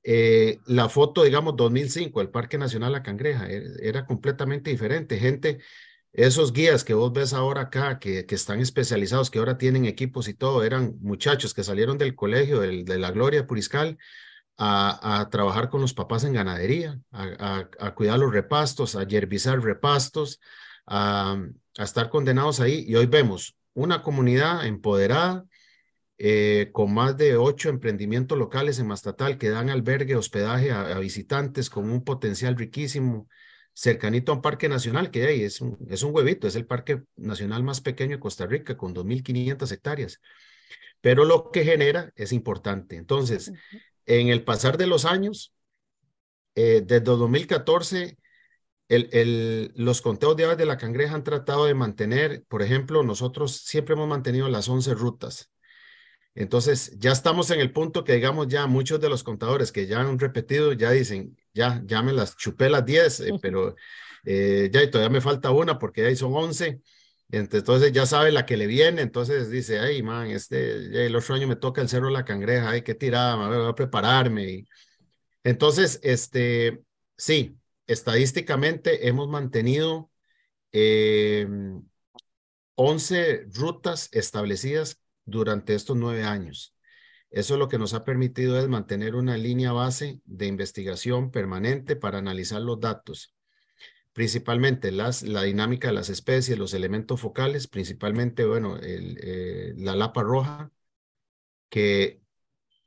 [SPEAKER 6] Eh, la foto, digamos, 2005, el Parque Nacional La Cangreja, e, era, completamente diferente. Gente, esos guías que vos ves ahora acá, que, que están especializados, que ahora tienen equipos y todo, eran muchachos que salieron del colegio del, de la Gloria Puriscal a, trabajar con los papás en ganadería, a, cuidar los repastos, a yerbizar repastos, a, a estar condenados ahí. Y hoy vemos una comunidad empoderada, eh, con más de ocho emprendimientos locales en Mastatal que dan albergue, hospedaje a, visitantes con un potencial riquísimo, cercanito a un parque nacional, que ahí es un, es un huevito, es el parque nacional más pequeño de Costa Rica, con 2.500 hectáreas. Pero lo que genera es importante. Entonces, en el pasar de los años, eh, desde 2014, el, el, los conteos de aves de la cangreja han tratado de mantener, por ejemplo, nosotros siempre hemos mantenido las 11 rutas entonces, ya estamos en el punto que, digamos, ya muchos de los contadores que ya han repetido, ya dicen, ya, me las chupé las 10, eh, pero eh, ya todavía me falta una porque ahí son 11. Entonces ya sabe la que le viene, entonces dice, ay, man, este, el otro año me toca el cerro la cangreja, ay, qué tirada, me voy a prepararme. entonces, este, sí, estadísticamente hemos mantenido eh, em, 11 rutas establecidas durante estos nueve años. Eso lo que nos ha permitido es mantener una línea base de investigación permanente para analizar los datos, principalmente las, la dinámica de las especies, los elementos focales, principalmente, bueno, el, eh, la lapa roja, que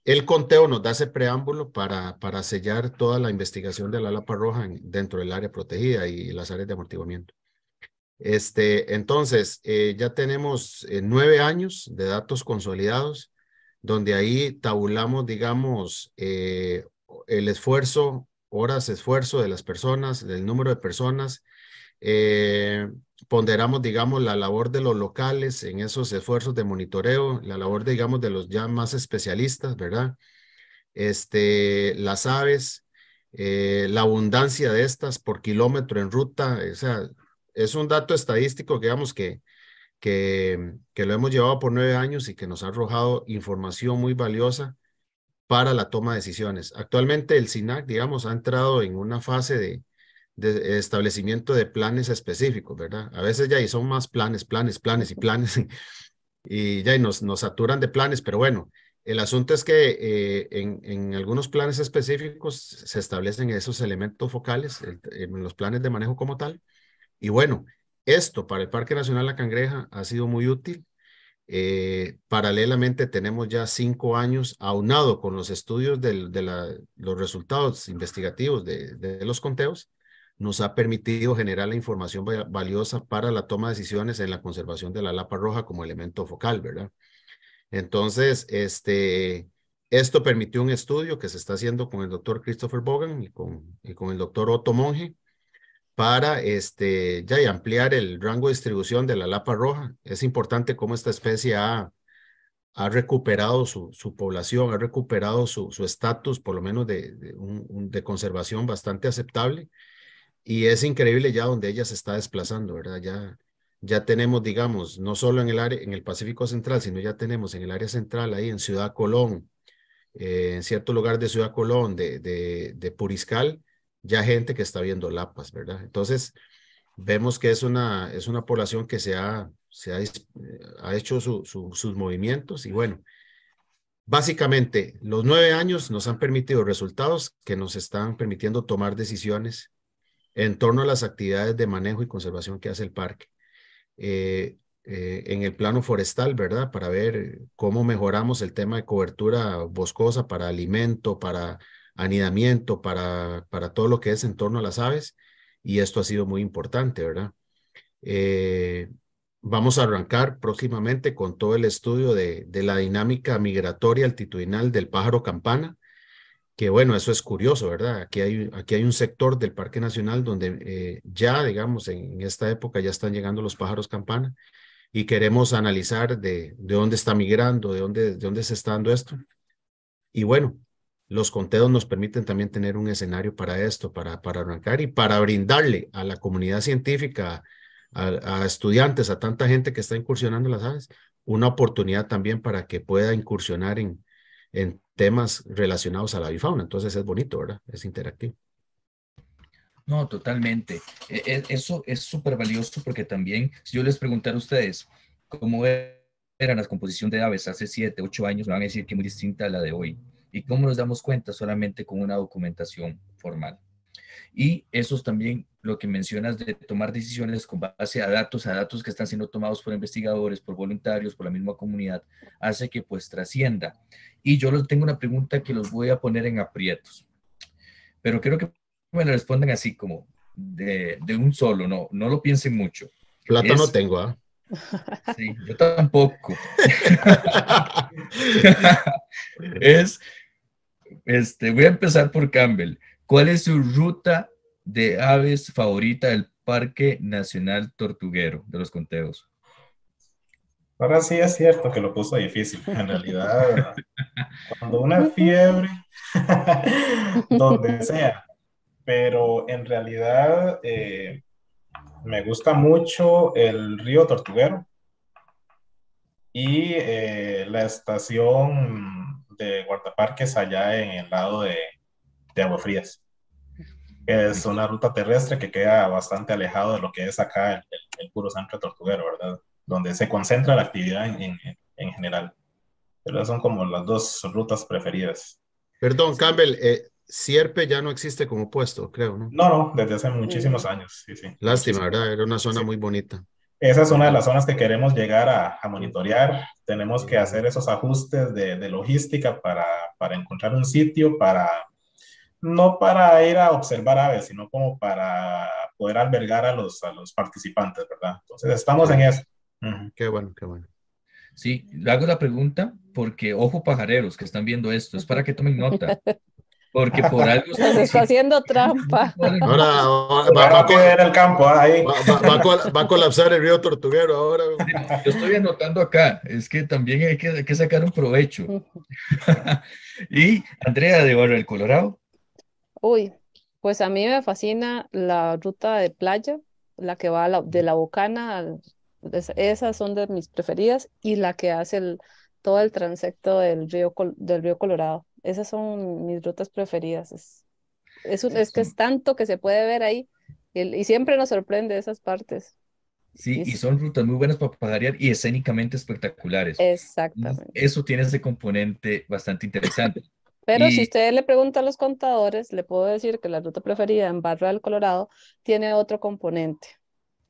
[SPEAKER 6] el conteo nos da ese preámbulo para, para sellar toda la investigación de la lapa roja dentro del área protegida y las áreas de amortiguamiento. Este, entonces, eh, ya tenemos eh, nueve años de datos consolidados, donde ahí tabulamos, digamos, eh, el esfuerzo, horas, esfuerzo de las personas, del número de personas. ponderamos, digamos, la labor de los locales en esos esfuerzos de monitoreo, la labor, digamos, de los ya más especialistas, ¿verdad? Este, las aves, la abundancia de estas por kilómetro en ruta, o sea, es un dato estadístico, digamos, que, que, lo hemos llevado por nueve años y que nos ha arrojado información muy valiosa para la toma de decisiones. Actualmente el SINAC, digamos, ha entrado en una fase de, de establecimiento de planes específicos, ¿verdad? A veces ya y son más planes, planes, planes y planes, y ya nos, nos saturan de planes, pero bueno, el asunto es que eh, en, algunos planes específicos se establecen esos elementos focales, en los planes de manejo como tal, y bueno, esto para el Parque Nacional La Cangreja ha sido muy útil. Eh, paralelamente tenemos ya cinco años aunado con los estudios de la, los resultados investigativos de, los conteos, nos ha permitido generar la información valiosa para la toma de decisiones en la conservación de la lapa roja como elemento focal, ¿verdad? Entonces, este, esto permitió un estudio que se está haciendo con el doctor Christopher Bogan y con, y con el doctor Otto Monge, para este, ya y ampliar el rango de distribución de la lapa roja. Es importante cómo esta especie ha, recuperado su, población, ha recuperado su estatus, por lo menos de, un, de, conservación bastante aceptable. Y es increíble ya donde ella se está desplazando, ¿verdad? Ya, ya tenemos, digamos, no solo en el, área, en el Pacífico Central, sino ya tenemos en el área central, ahí en Ciudad Colón, eh, en cierto lugar de Ciudad Colón, de, de Puriscal, ya gente que está viendo lapas, ¿verdad? Entonces, vemos que es una, es una población que se ha, se ha, eh, hecho su, sus movimientos y bueno, básicamente los nueve años nos han permitido resultados que nos están permitiendo tomar decisiones en torno a las actividades de manejo y conservación que hace el parque. Eh, eh, en el plano forestal, ¿verdad? Para ver cómo mejoramos el tema de cobertura boscosa para alimento, para anidamiento, para, para todo lo que es en torno a las aves, y esto ha sido muy importante, ¿verdad? Eh, vamos a arrancar próximamente con todo el estudio de, la dinámica migratoria altitudinal del pájaro campana, que bueno, eso es curioso, ¿verdad? Aquí hay, aquí hay un sector del Parque Nacional donde eh, ya, digamos, en, esta época ya están llegando los pájaros campana y queremos analizar de, de dónde está migrando, de dónde, de dónde se está dando esto. Y bueno, los conteos nos permiten también tener un escenario para esto, para, para arrancar y para brindarle a la comunidad científica, a, estudiantes, a tanta gente que está incursionando en las aves, una oportunidad también para que pueda incursionar en, en temas relacionados a la bifauna. Entonces es bonito, ¿verdad? Es interactivo.
[SPEAKER 4] No, totalmente. E, e, eso es súper valioso porque también, si yo les preguntara a ustedes cómo era la composición de aves hace 7, 8 años, me van a decir que es muy distinta a la de hoy. ¿Y cómo nos damos cuenta? Solamente con una documentación formal. Y eso es también lo que mencionas de tomar decisiones con base a datos, a datos que están siendo tomados por investigadores, por voluntarios, por la misma comunidad, hace que pues trascienda. Y yo tengo una pregunta que los voy a poner en aprietos, pero creo que me responden así como de, de, un solo, no, no lo piensen mucho. Plata no tengo, ¿ah? Sí, yo tampoco. es este, voy a empezar por Campbell. ¿Cuál es su ruta de aves favorita del Parque Nacional Tortuguero de los Conteos? Ahora sí es cierto que lo puso difícil. En realidad,
[SPEAKER 5] cuando una fiebre,
[SPEAKER 3] donde
[SPEAKER 5] sea. Pero en realidad eh, me gusta mucho el río Tortuguero y eh, la estación de guardaparques allá en el lado de, Agua Frías. Es una ruta terrestre que queda bastante alejado de lo que es acá el, puro centro tortuguero, ¿verdad? Donde se concentra la actividad en, general. Pero son como las dos rutas
[SPEAKER 6] preferidas. Perdón, Campbell, eh, Sierpe ya no existe como puesto, creo, ¿no? No, no, desde hace mm. muchísimos años, Lástima, ¿verdad? Era una zona muy bonita esa es una de las zonas que
[SPEAKER 5] queremos llegar a, monitorear. Tenemos que hacer esos ajustes de, logística para, encontrar un sitio, para no para ir a observar aves, sino como para poder albergar a los, participantes, ¿verdad? Entonces, estamos en eso.
[SPEAKER 4] Qué bueno, qué bueno. Sí, le hago la pregunta porque, ojo pajareros que están viendo esto, es para que tomen nota. porque por algo se está
[SPEAKER 7] haciendo trampa.
[SPEAKER 3] Ahora
[SPEAKER 4] va, a coger el campo ¿ah? Va, a colapsar el río Tortuguero ahora. Yo estoy anotando acá, es que también hay que, sacar un provecho. y Andrea de Barrio Colorado.
[SPEAKER 7] Uy, pues a mí me fascina la ruta de playa, la que va de la Bocana, esas son de mis preferidas y la que hace todo el transecto del río, del río Colorado esas son mis rutas preferidas. Es, que es tanto que se puede ver ahí y, siempre nos sorprende esas partes.
[SPEAKER 4] Sí, y son rutas muy buenas para pasar y escénicamente espectaculares.
[SPEAKER 7] Exactamente.
[SPEAKER 4] Mm, eso tiene ese componente bastante
[SPEAKER 3] interesante. Pero si
[SPEAKER 7] usted le pregunta a los contadores, le puedo decir que la ruta preferida en Barra del Colorado tiene otro componente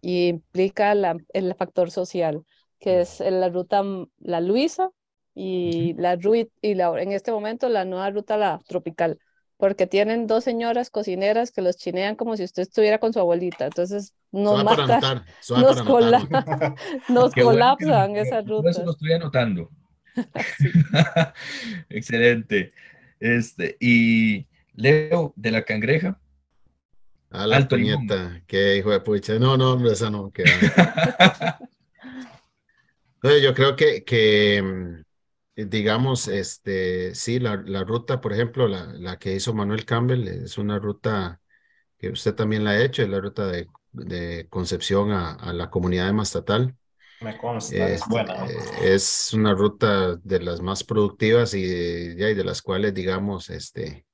[SPEAKER 7] y implica el factor social, que mm. es la ruta La Luisa y la ruta, y la, en este momento la nueva ruta la tropical, porque tienen dos señoras cocineras que los chinean como si usted estuviera con su abuelita, entonces nos nos, colapsan esas rutas Eso
[SPEAKER 4] lo estoy ah,
[SPEAKER 6] Excelente. Este, y Leo de la cangreja. A la Alto nieta que hijo de pucha. No, no, esa no. queda. Entonces yo creo que, que mm, eh, digamos, este, sí, la, la ruta, por ejemplo, la, la, que hizo Manuel Campbell eh, es una ruta que usted también la ha hecho, es la ruta de, de Concepción a, a, la comunidad de Mastatal.
[SPEAKER 5] Me consta, es, este, buena.
[SPEAKER 6] Es una ruta de las más productivas y, y de las cuales, digamos, este,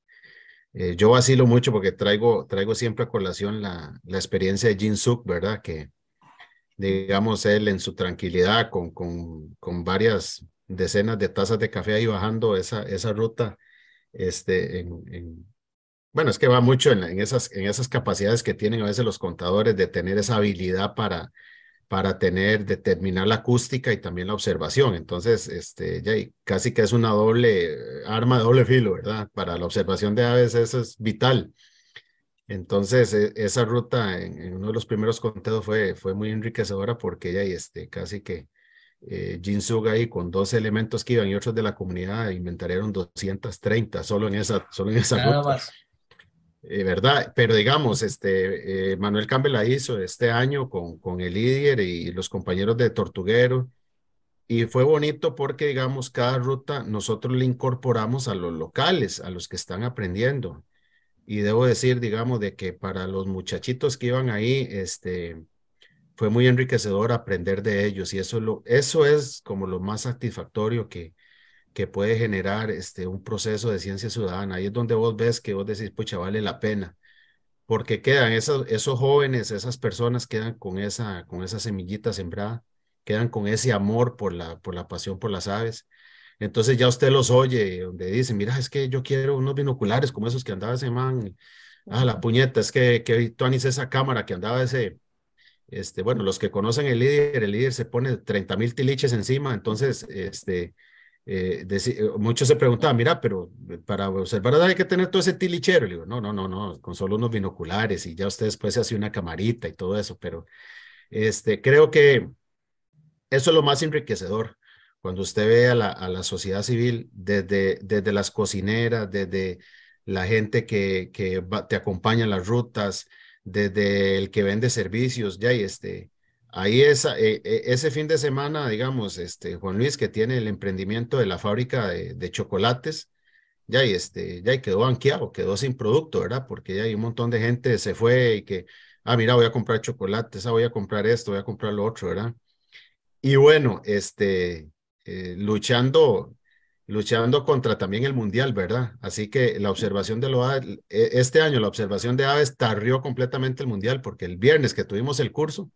[SPEAKER 6] eh, yo vacilo mucho porque traigo, traigo siempre a colación la, la experiencia de Jin Suk, ¿verdad? Que, digamos, él en su tranquilidad, con, con, con varias decenas de tazas de café ahí bajando esa, esa ruta. Este, en, bueno, es que va mucho en, esas, en esas capacidades que tienen a veces los contadores de tener esa habilidad para, para tener, determinar la acústica y también la observación. Entonces, este, ya casi que es una doble arma doble filo, ¿verdad? Para la observación de aves eso es vital. Entonces, e, esa ruta en, uno de los primeros conteos fue, fue muy enriquecedora porque ya este, casi que eh, ahí con dos elementos que iban y otros de la comunidad inventaron 230 solo en esa, solo en esa Nada más. Eh, ¿Verdad? Pero digamos, este, eh, Manuel Campbell la hizo este año con, con el líder y los compañeros de Tortuguero. Y fue bonito porque, digamos, cada ruta nosotros le incorporamos a los locales, a los que están aprendiendo. Y debo decir, digamos, de que para los muchachitos que iban ahí, este, fue muy enriquecedor aprender de ellos y eso, lo, eso es como lo más satisfactorio que, que puede generar este, un proceso de ciencia ciudadana. Ahí es donde vos ves que vos decís, pucha, vale la pena, porque quedan esos, esos jóvenes, esas personas quedan con esa, con esa semillita sembrada, quedan con ese amor por la, por la pasión por las aves. Entonces ya usted los oye, donde dice, mira, es que yo quiero unos binoculares como esos que andaba ese man. Ah, la puñeta, es que, que tú esa cámara que andaba ese, este, bueno, los que conocen el líder, el líder se pone 30 mil tiliches encima, entonces, este, eh, eh, muchos se preguntaban, mira, pero eh, para observar hay que tener todo ese tilichero. Le digo, no, no, no, no, con solo unos binoculares y ya usted después se hace una camarita y todo eso, pero este, creo que eso es lo más enriquecedor. Cuando usted ve a la, a la sociedad civil, desde, desde las cocineras, desde la gente que, que te acompaña en las rutas, desde el que vende servicios, ya, y este, ahí esa, eh, eh, ese fin de semana, digamos, este, Juan Luis, que tiene el emprendimiento de la fábrica de, chocolates, ya, y este, ya, y quedó banqueado, quedó sin producto, ¿verdad? Porque ya hay un montón de gente se fue y que, ah, mira, voy a comprar chocolates, ah, voy a comprar esto, voy a comprar lo otro, ¿verdad? Y bueno, este, eh, luchando luchando contra también el mundial, ¿verdad? Así que la observación de lo e, este año la observación de aves tarrió completamente el mundial porque el viernes que tuvimos el curso,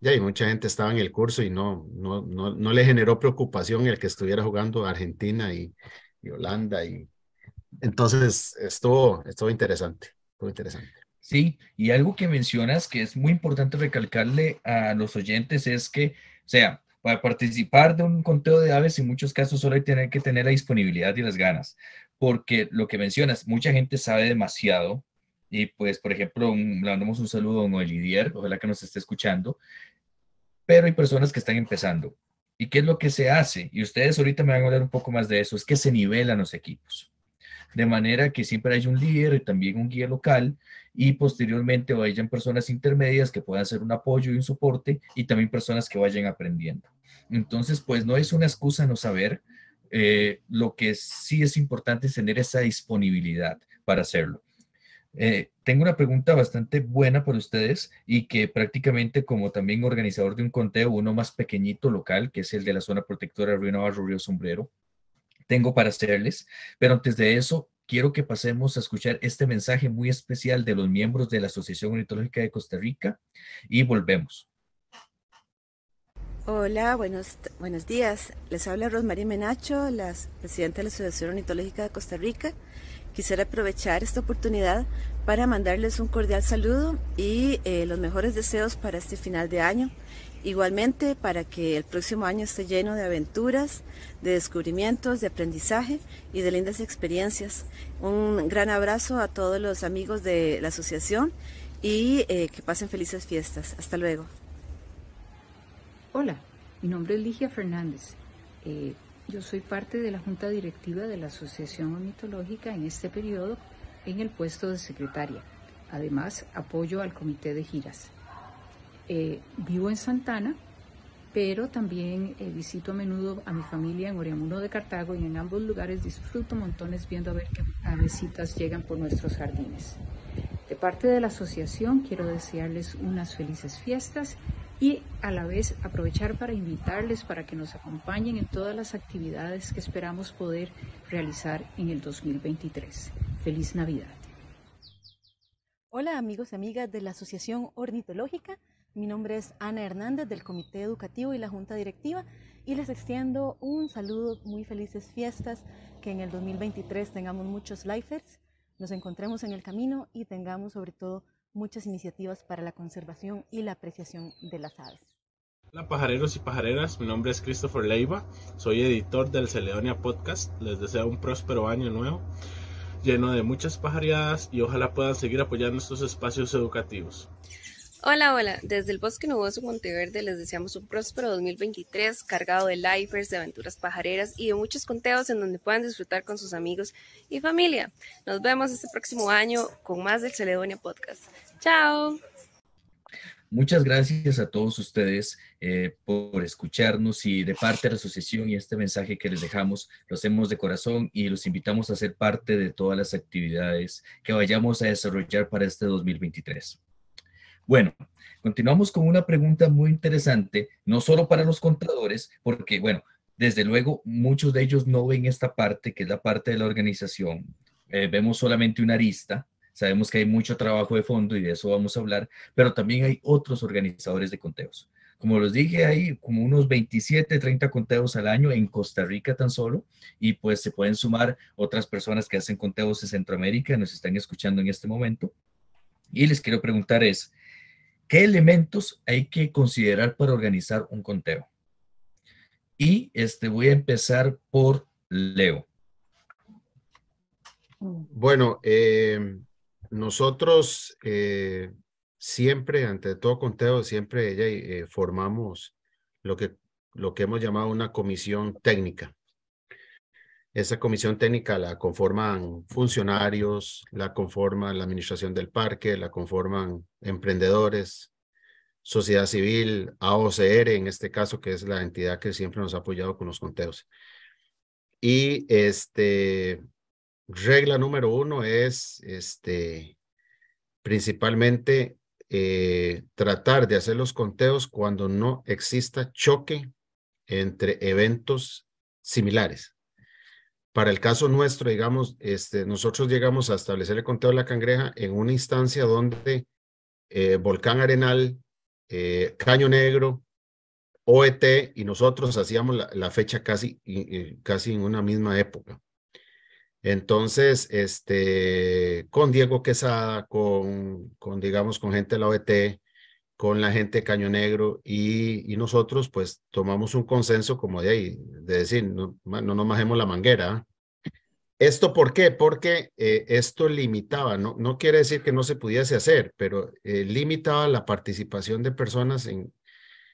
[SPEAKER 6] ya y mucha gente estaba en el curso y no no no, le generó preocupación el que estuviera jugando Argentina y, Holanda y entonces estuvo estuvo interesante, estuvo interesante. Sí,
[SPEAKER 4] y algo que mencionas que es muy importante recalcarle a los oyentes es que, o sea, para participar de un conteo de aves, en muchos casos solo hay que tener la disponibilidad y las ganas, porque lo que mencionas, mucha gente sabe demasiado. Y pues, por ejemplo, le mandamos un saludo a Don o ojalá que nos esté escuchando, pero hay personas que están empezando. ¿Y qué es lo que se hace? Y ustedes ahorita me van a hablar un poco más de eso, es que se nivelan los equipos. De manera que siempre hay un líder y también un guía local y posteriormente vayan personas intermedias que puedan ser un apoyo y un soporte y también personas que vayan aprendiendo. Entonces, pues no es una excusa no saber. Eh, lo que sí es importante es tener esa disponibilidad para hacerlo. Eh, tengo una pregunta bastante buena para ustedes y que prácticamente como también organizador de un conteo, uno más pequeñito local, que es el de la zona protectora Río Navarro, Río Sombrero, tengo para hacerles. Pero antes de eso, quiero que pasemos a escuchar este mensaje muy especial de los miembros de la Asociación Ornitológica de Costa Rica y volvemos.
[SPEAKER 7] Hola, buenos, buenos días. Les habla Rosmarie Menacho, la presidenta de la Asociación
[SPEAKER 1] Ornitológica de Costa Rica. Quisiera aprovechar esta oportunidad para mandarles un cordial
[SPEAKER 7] saludo y eh, los mejores deseos para este final de año. Igualmente para que el próximo año esté lleno de aventuras, de descubrimientos, de aprendizaje y de lindas experiencias. Un gran abrazo a todos los amigos de la asociación
[SPEAKER 1] y eh, que pasen felices fiestas. Hasta luego.
[SPEAKER 7] Hola, mi nombre es Ligia Fernández. Eh, yo soy parte de la Junta Directiva de la Asociación Ornitológica en este periodo en el puesto de secretaria. Además, apoyo al comité de giras. Eh, vivo en Santana, pero también eh, visito a menudo a mi familia en Oreamuno de Cartago y en ambos lugares disfruto montones viendo a ver qué avesitas llegan por nuestros jardines. De parte de la
[SPEAKER 1] asociación quiero desearles unas felices fiestas y a la vez aprovechar para
[SPEAKER 7] invitarles para que nos acompañen en todas las actividades que esperamos poder realizar en el 2023. Feliz Navidad. Hola amigos
[SPEAKER 1] y amigas de la Asociación Ornitológica. Mi nombre es Ana Hernández del Comité Educativo y la Junta Directiva y les extiendo un saludo, muy felices fiestas, que en el 2023 tengamos muchos lifers, nos encontremos en el camino y tengamos sobre todo muchas iniciativas para la conservación y la apreciación de las aves.
[SPEAKER 5] Hola pajareros y pajareras, mi nombre es Christopher Leiva, soy editor del Celedonia Podcast, les deseo un próspero año nuevo lleno de muchas pajareadas y ojalá puedan seguir apoyando estos espacios educativos.
[SPEAKER 8] Hola, hola, desde el Bosque Nuboso Monteverde les deseamos un próspero 2023 cargado de lifers, de aventuras pajareras y de muchos conteos en donde puedan disfrutar con sus amigos y familia. Nos vemos este próximo año con más del Celedonia Podcast.
[SPEAKER 5] Chao.
[SPEAKER 4] Muchas gracias a todos ustedes eh, por escucharnos y de parte de la asociación y este mensaje que les dejamos, lo hacemos de corazón y los invitamos a ser parte de todas las actividades que vayamos a desarrollar para este 2023. Bueno, continuamos con una pregunta muy interesante, no solo para los contadores, porque bueno, desde luego muchos de ellos no ven esta parte, que es la parte de la organización. Eh, vemos solamente una arista, Sabemos que hay mucho trabajo de fondo y de eso vamos a hablar, pero también hay otros organizadores de conteos. Como les dije, hay como unos 27, 30 conteos al año en Costa Rica tan solo, y pues se pueden sumar otras personas que hacen conteos en Centroamérica, nos están escuchando en este momento. Y les quiero preguntar es, ¿qué elementos hay que considerar para organizar un conteo?
[SPEAKER 6] Y este, voy a empezar por
[SPEAKER 4] Leo.
[SPEAKER 3] Mm.
[SPEAKER 6] Bueno, eh, nosotros eh, siempre, ante todo conteo, siempre ella, eh, formamos lo que, lo que hemos llamado una comisión técnica. Esa comisión técnica la conforman funcionarios, la conforman la administración del parque, la conforman emprendedores, sociedad civil, AOCR en este caso, que es la entidad que siempre nos ha apoyado con los conteos. Y este, regla número uno es este, principalmente eh, tratar de hacer los conteos cuando no exista choque entre eventos similares. Para el caso nuestro, digamos, este, nosotros llegamos a establecer el conteo de la cangreja en una instancia donde eh, Volcán Arenal, eh, Caño Negro, OET y nosotros hacíamos la, la fecha casi, casi en una misma época. Entonces, este, con Diego Quesada, con, con digamos, con gente de la OET, con la gente de Caño Negro y, nosotros, pues tomamos un consenso como de ahí, de decir, no, no nos majemos la manguera. ¿Esto por qué? Porque eh, esto limitaba, no, no quiere decir que no se pudiese hacer, pero eh, limitaba la participación de personas en,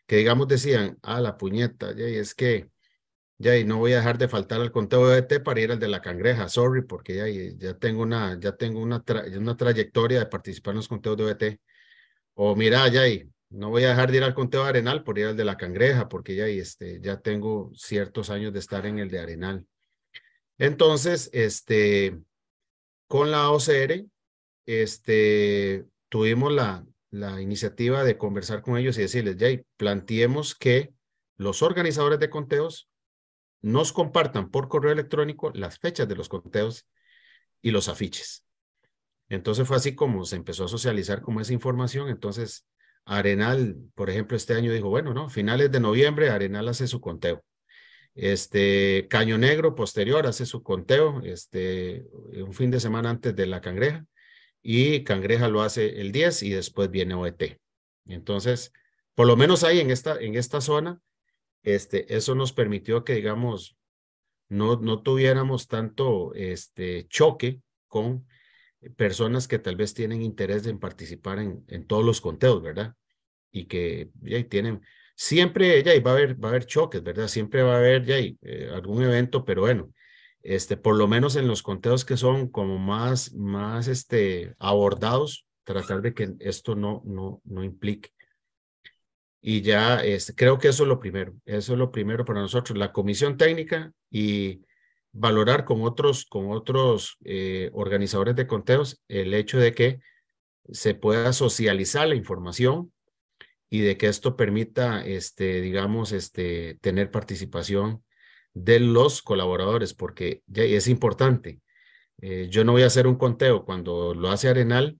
[SPEAKER 6] que, digamos, decían, a ah, la puñeta, y es que ya, y no voy a dejar de faltar al conteo de BT e para ir al de la cangreja, sorry, porque ya, ya tengo, una, ya tengo una, una trayectoria de participar en los conteos de BT. E o mira, ya, y no voy a dejar de ir al conteo de Arenal por ir al de la cangreja, porque ya, este, ya tengo ciertos años de estar en el de Arenal. Entonces, este, con la OCR, este, tuvimos la, la iniciativa de conversar con ellos y decirles, ya, planteemos que los organizadores de conteos nos compartan por correo electrónico las fechas de los conteos y los afiches. Entonces fue así como se empezó a socializar como esa información. Entonces, Arenal, por ejemplo, este año dijo, bueno, ¿no? Finales de noviembre, Arenal hace su conteo. Este, Caño Negro posterior hace su conteo, este, un fin de semana antes de la Cangreja. Y Cangreja lo hace el 10 y después viene OET. Entonces, por lo menos ahí en esta, en esta zona, este, eso nos permitió que, digamos, no, no tuviéramos tanto este, choque con personas que tal vez tienen interés en participar en, todos los conteos, ¿verdad? Y que ya tienen, siempre ya va a haber, va a haber choques, ¿verdad? Siempre va a haber ya eh, algún evento, pero bueno, este, por lo menos en los conteos que son como más, más este, abordados, tratar de que esto no, no, no implique. Y ya este, creo que eso es lo primero, eso es lo primero para nosotros, la comisión técnica y valorar con otros, con otros eh, organizadores de conteos el hecho de que se pueda socializar la información y de que esto permita, este, digamos, este, tener participación de los colaboradores, porque ya es importante. Eh, yo no voy a hacer un conteo cuando lo hace Arenal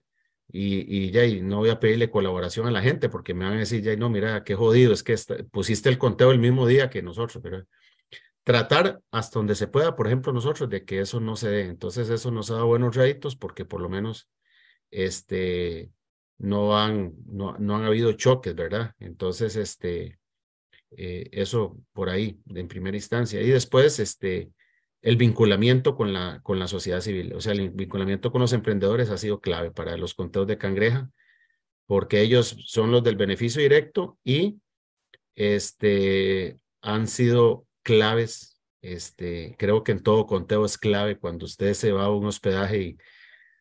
[SPEAKER 6] y, ya, y no voy a pedirle colaboración a la gente porque me van a decir, ya, no, mira, qué jodido, es que pusiste el conteo el mismo día que nosotros, pero tratar hasta donde se pueda, por ejemplo, nosotros, de que eso no se dé. Entonces, eso nos ha dado buenos réditos porque por lo menos este, no, han, no, han habido choques, ¿verdad? Entonces, este, eh, eso por ahí, en primera instancia. Y después, este, el vinculamiento con la, con la sociedad civil. O sea, el vinculamiento con los emprendedores ha sido clave para los conteos de Cangreja, porque ellos son los del beneficio directo y este, han sido claves. Este, creo que en todo conteo es clave cuando usted se va a un hospedaje y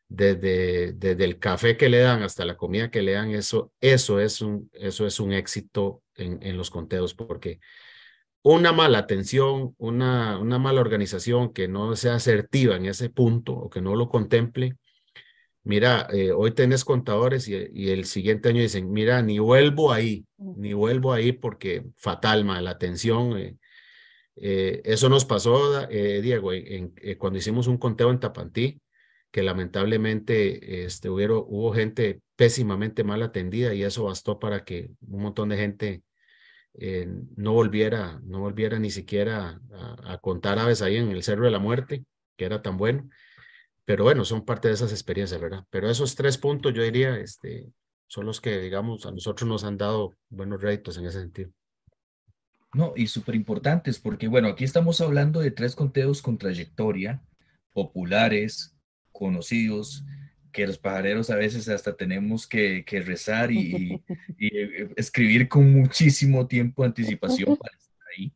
[SPEAKER 6] desde, desde el café que le dan hasta la comida que le dan, eso, eso, es, un, eso es un éxito en, en los conteos porque una mala atención, una, una mala organización que no sea asertiva en ese punto o que no lo contemple, mira, eh, hoy tenés contadores y, el siguiente año dicen, mira, ni vuelvo ahí, ni vuelvo ahí porque fatal, mala atención. Eh, eh, eso nos pasó, Diego, cuando hicimos un conteo en Tapantí, que lamentablemente este, hubo gente pésimamente mal atendida y eso bastó para que un montón de gente eh, no, volviera, no volviera ni siquiera a, contar aves ahí en el Cerro de la Muerte, que era tan bueno. Pero bueno, son parte de esas experiencias, ¿verdad? Pero esos tres puntos, yo diría, este, son los que, digamos, a nosotros nos han dado buenos réditos en ese sentido.
[SPEAKER 4] No, y súper importantes, porque bueno, aquí estamos hablando de tres conteos con trayectoria, populares, conocidos, que los pajareros a veces hasta tenemos que, rezar y, eh, escribir con muchísimo tiempo de anticipación para estar ahí.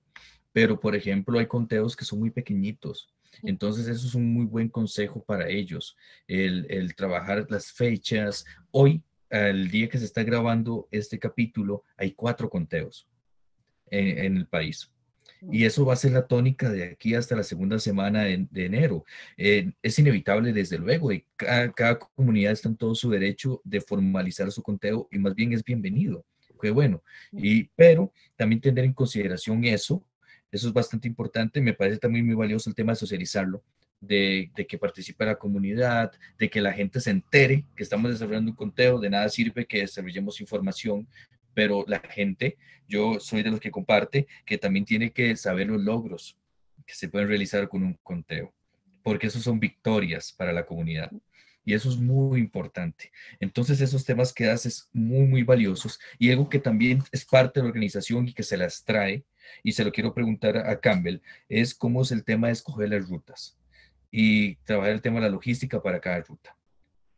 [SPEAKER 4] Pero, por ejemplo, hay conteos que son muy pequeñitos. Entonces, eso es un muy buen consejo para ellos, el, trabajar las fechas. Hoy, el día que se está grabando este capítulo, hay cuatro conteos en el país. Y eso va a ser la tónica de aquí hasta la segunda semana de, enero. Eh, es inevitable, desde luego, y cada, comunidad está en todo su derecho de formalizar su conteo y más bien es bienvenido. Qué bueno. Y, pero también tener en consideración eso, eso es bastante importante. Me parece también muy valioso el tema de socializarlo, de, de, que participe la comunidad, de que la gente se entere que estamos desarrollando un conteo, de nada sirve que desarrollemos información pero la gente, yo soy de los que comparte, que también tiene que saber los logros que se pueden realizar con un conteo, porque esos son victorias para la comunidad. Y eso es muy importante. Entonces, esos temas que haces muy, muy valiosos y algo que también es parte de la organización y que se las trae, y se lo quiero preguntar a Campbell, es cómo es el tema de escoger las rutas y trabajar el tema de la logística para cada ruta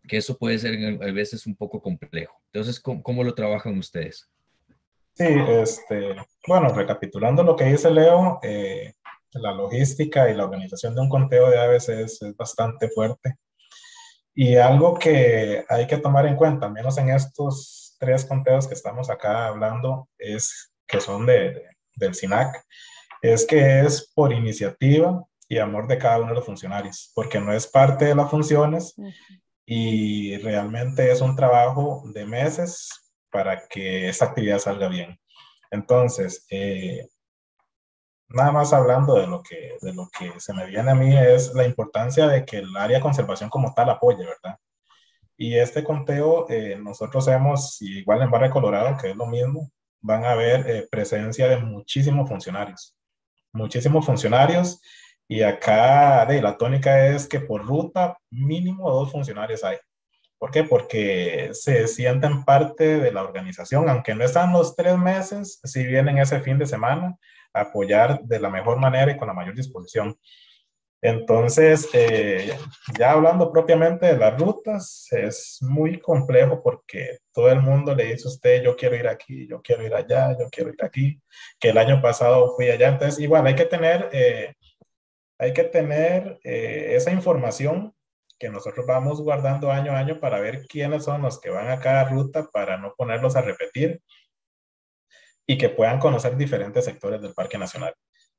[SPEAKER 4] que eso puede ser a veces un poco complejo. Entonces, ¿cómo, lo trabajan ustedes? Sí, este, bueno, recapitulando
[SPEAKER 5] lo que dice Leo, eh, la logística y la organización de un conteo de aves es, bastante fuerte. Y algo que hay que tomar en cuenta, menos en estos tres conteos que estamos acá hablando, es que son de, del SINAC, es que es por iniciativa y amor de cada uno de los funcionarios, porque no es parte de las funciones y realmente es un trabajo de meses para que esa actividad salga bien. Entonces, eh, nada más hablando de lo, que, lo que se me viene a mí es la importancia de que el área de conservación como tal apoye, ¿verdad? Y este conteo eh, nosotros hemos, igual en Barra de Colorado, que es lo mismo, van a haber eh, presencia de muchísimos funcionarios, muchísimos funcionarios y acá de, la tónica es que por ruta mínimo dos funcionarios hay. ¿Por qué? Porque se sienten parte de la organización, aunque no están los tres meses, si vienen ese fin de semana, a apoyar de la mejor manera y con la mayor disposición. Entonces, eh, ya hablando propiamente de las rutas, es muy complejo porque todo el mundo le dice a usted, yo quiero ir aquí, yo quiero ir allá, yo quiero ir aquí, que el año pasado fui allá. Entonces, igual hay que tener eh, hay que tener eh, esa información que nosotros vamos guardando año a año para ver quiénes son los que van a cada ruta para no ponerlos a repetir y que puedan conocer diferentes sectores del Parque Nacional.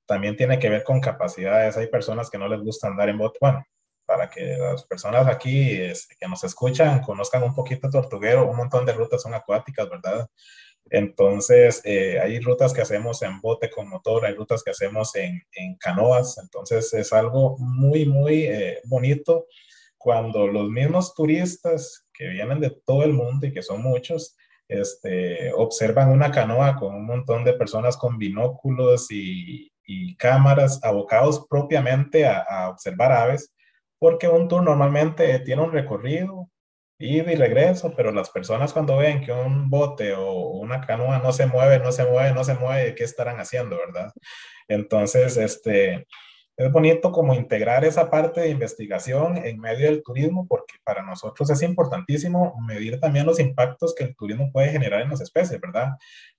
[SPEAKER 5] También tiene que ver con capacidades. Hay personas que no les gusta andar en bote. Bueno, para que las personas aquí este, que nos escuchan conozcan un poquito Tortuguero, un montón de rutas son acuáticas, ¿verdad? Entonces, eh, hay rutas que hacemos en bote con motor, hay rutas que hacemos en, canoas, entonces es algo muy, muy eh, bonito cuando los mismos turistas que vienen de todo el mundo y que son muchos, este, observan una canoa con un montón de personas con binóculos y, cámaras abocados propiamente a observar aves, porque un tour normalmente tiene un recorrido, Ir y regreso, pero las personas cuando ven que un bote o una canoa no se mueve, no se mueve, no se mueve, ¿qué estarán haciendo, verdad? Entonces, este, es bonito como integrar esa parte de investigación en medio del turismo, porque para nosotros es importantísimo medir también los impactos que el turismo puede generar en las especies, ¿verdad?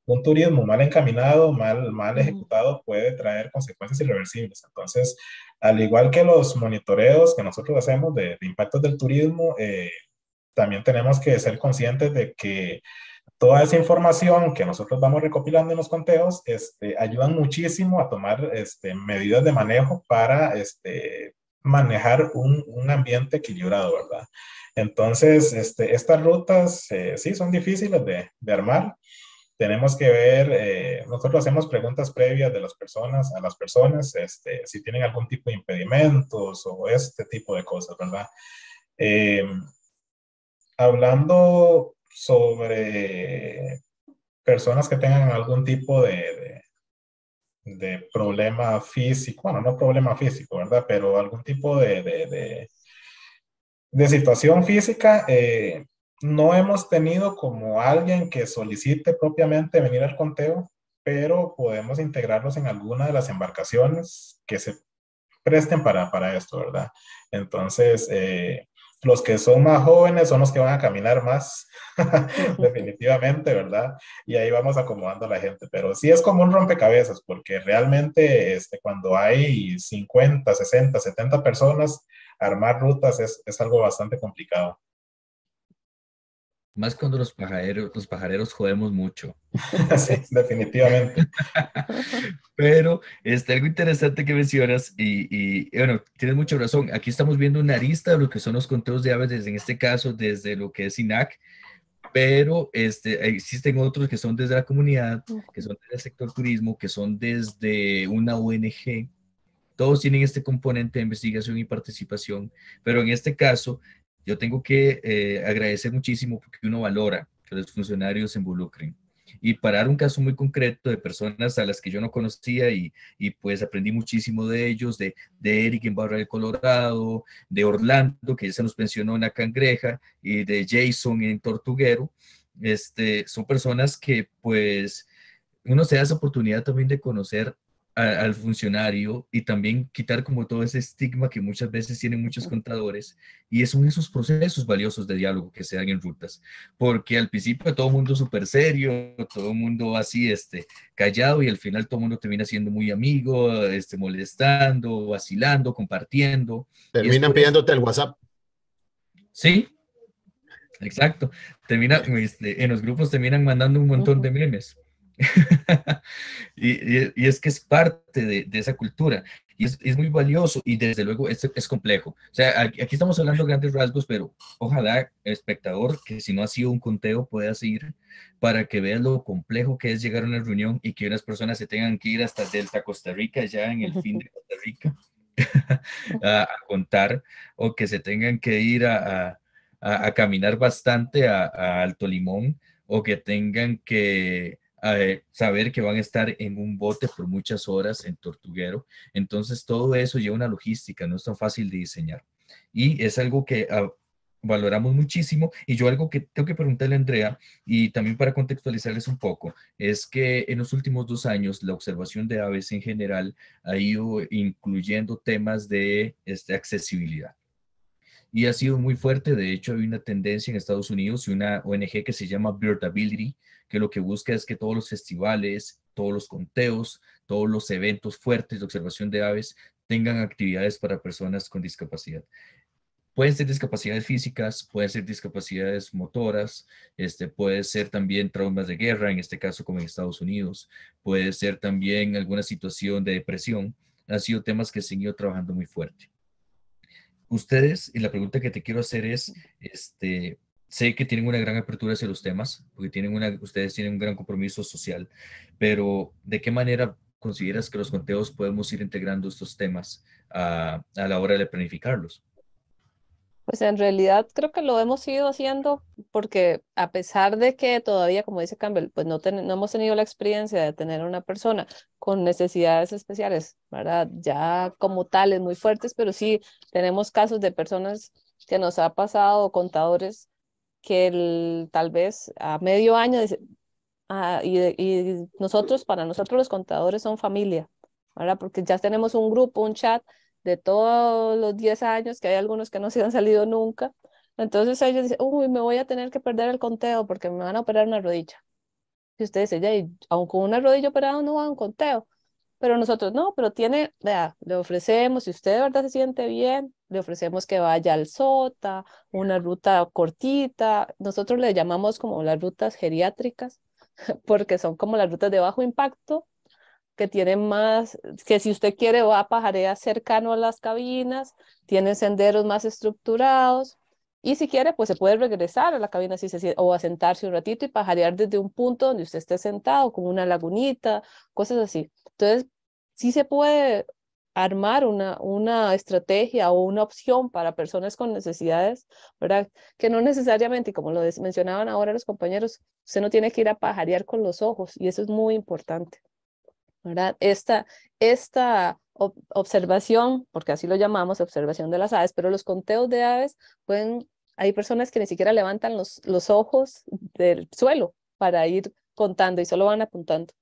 [SPEAKER 5] Un turismo mal encaminado, mal, mal ejecutado, puede traer consecuencias irreversibles. Entonces, al igual que los monitoreos que nosotros hacemos de, de impactos del turismo, eh, también tenemos que ser conscientes de que toda esa información que nosotros vamos recopilando en los conteos este, ayudan muchísimo a tomar este, medidas de manejo para este, manejar un, un, ambiente equilibrado, ¿verdad? Entonces, este, estas rutas eh, sí son difíciles de, de, armar. Tenemos que ver, eh, nosotros hacemos preguntas previas de las personas a las personas, este, si tienen algún tipo de impedimentos o este tipo de cosas, ¿verdad? Eh, hablando sobre personas que tengan algún tipo de, de, problema físico, bueno, no problema físico, ¿verdad? Pero algún tipo de, de, de situación física, eh, no hemos tenido como alguien que solicite propiamente venir al conteo, pero podemos integrarlos en alguna de las embarcaciones que se presten para, para esto, ¿verdad? Entonces, eh, los que son más jóvenes son los que van a caminar más, definitivamente, ¿verdad? Y ahí vamos acomodando a la gente, pero sí es como un rompecabezas, porque realmente este, cuando hay 50, 60, 70 personas, armar rutas es algo bastante complicado.
[SPEAKER 4] Más cuando los pajareros, los pajareros jodemos mucho. sí, definitivamente. Pero este, algo interesante que mencionas, y, bueno, tienes mucha razón. Aquí estamos viendo una arista de lo que son los conteos de aves, desde, en este caso, desde lo que es INAC, pero este, existen otros que son desde la comunidad, que son del sector turismo, que son desde una ONG. Todos tienen este componente de investigación y participación, pero en este caso yo tengo que eh, agradecer muchísimo porque uno valora que los funcionarios se involucren. Y parar un caso muy concreto de personas a las que yo no conocía y, pues aprendí muchísimo de ellos, de, Eric en Barra del Colorado, de Orlando, que ya se nos pensionó en la cangreja, y de Jason en Tortuguero. Este, son personas que pues uno se da esa oportunidad también de conocer al funcionario y también quitar como todo ese estigma que muchas veces tienen muchos contadores y son esos procesos valiosos de diálogo que se dan en rutas, porque al principio todo el mundo súper serio, todo el mundo así este, callado y al final todo el mundo termina siendo muy amigo, este, molestando, vacilando, compartiendo. Terminan pidiéndote el WhatsApp. Sí, exacto. Termina, este, en los grupos terminan mandando un montón de memes y, es que es parte de, esa cultura. Y es, muy valioso y desde luego es, es complejo. O sea, aquí, estamos hablando de grandes rasgos, pero ojalá espectador, que si no ha sido un conteo, puedas ir para que veas lo complejo que es llegar a una reunión y que unas personas se tengan que ir hasta Delta, Costa Rica, ya en el fin de Costa Rica, a, contar o que se tengan que ir a, a, a caminar bastante a, Alto Limón o que tengan que eh, saber que van a estar en un bote por muchas horas en tortuguero. Entonces, todo eso lleva una logística, no es tan fácil de diseñar. Y es algo que ah, valoramos muchísimo. Y yo algo que tengo que preguntarle a Andrea, y también para contextualizarles un poco, es que en los últimos dos años la observación de aves en general ha ido incluyendo temas de este, accesibilidad y ha sido muy fuerte. De hecho, hay una tendencia en Estados Unidos y una ONG que se llama Birdability, que lo que busca es que todos los festivales, todos los conteos, todos los eventos fuertes de observación de aves tengan actividades para personas con discapacidad. Pueden ser discapacidades físicas, pueden ser discapacidades motoras, este, puede ser también traumas de guerra, en este caso como en Estados Unidos, puede ser también alguna situación de depresión. Han sido temas que he seguido trabajando muy fuerte ustedes, y la pregunta que te quiero hacer es, este, sé que tienen una gran apertura hacia los temas, porque tienen una, ustedes tienen un gran compromiso social, pero ¿de qué manera consideras que los conteos podemos ir integrando estos temas a, a la hora de planificarlos?
[SPEAKER 7] Pues en realidad creo que lo hemos ido haciendo porque a pesar de que todavía, como dice Campbell, pues no, hemos tenido la experiencia de tener una persona con necesidades especiales, ¿verdad? Ya como tales, muy fuertes, pero sí tenemos casos de personas que nos ha pasado, contadores, que tal vez a medio año, ah, y, y nosotros, para nosotros los contadores son familia, ¿verdad? Porque ya tenemos un grupo, un chat de todos los 10 años, que hay algunos que no se han salido nunca. Entonces ellos dicen, uy, me voy a tener que perder el conteo porque me van a operar una rodilla. Y ustedes ella y aún con una rodilla operada no va a un conteo. Pero nosotros no, pero tiene, vea, le ofrecemos, si usted de verdad se siente bien, le ofrecemos que vaya al SOTA, una ruta cortita. Nosotros le llamamos como las rutas geriátricas, porque son como las rutas de bajo impacto, que tienen más, que si usted quiere va a pajarear cercano a las cabinas, tiene senderos más estructurados. Y si quiere, pues se puede regresar a la cabina si se, o a sentarse un ratito y pajarear desde un punto donde usted esté sentado, como una lagunita, cosas así. Entonces, sí se puede armar una, una estrategia o una opción para personas con necesidades, ¿verdad? Que no necesariamente, como lo mencionaban ahora los compañeros, usted no tiene que ir a pajarear con los ojos y eso es muy importante. Esta, esta observación, porque así lo llamamos, observación de las aves, pero los conteos de aves pueden, hay personas que ni siquiera levantan los, los ojos del suelo para ir contando y solo van apuntando.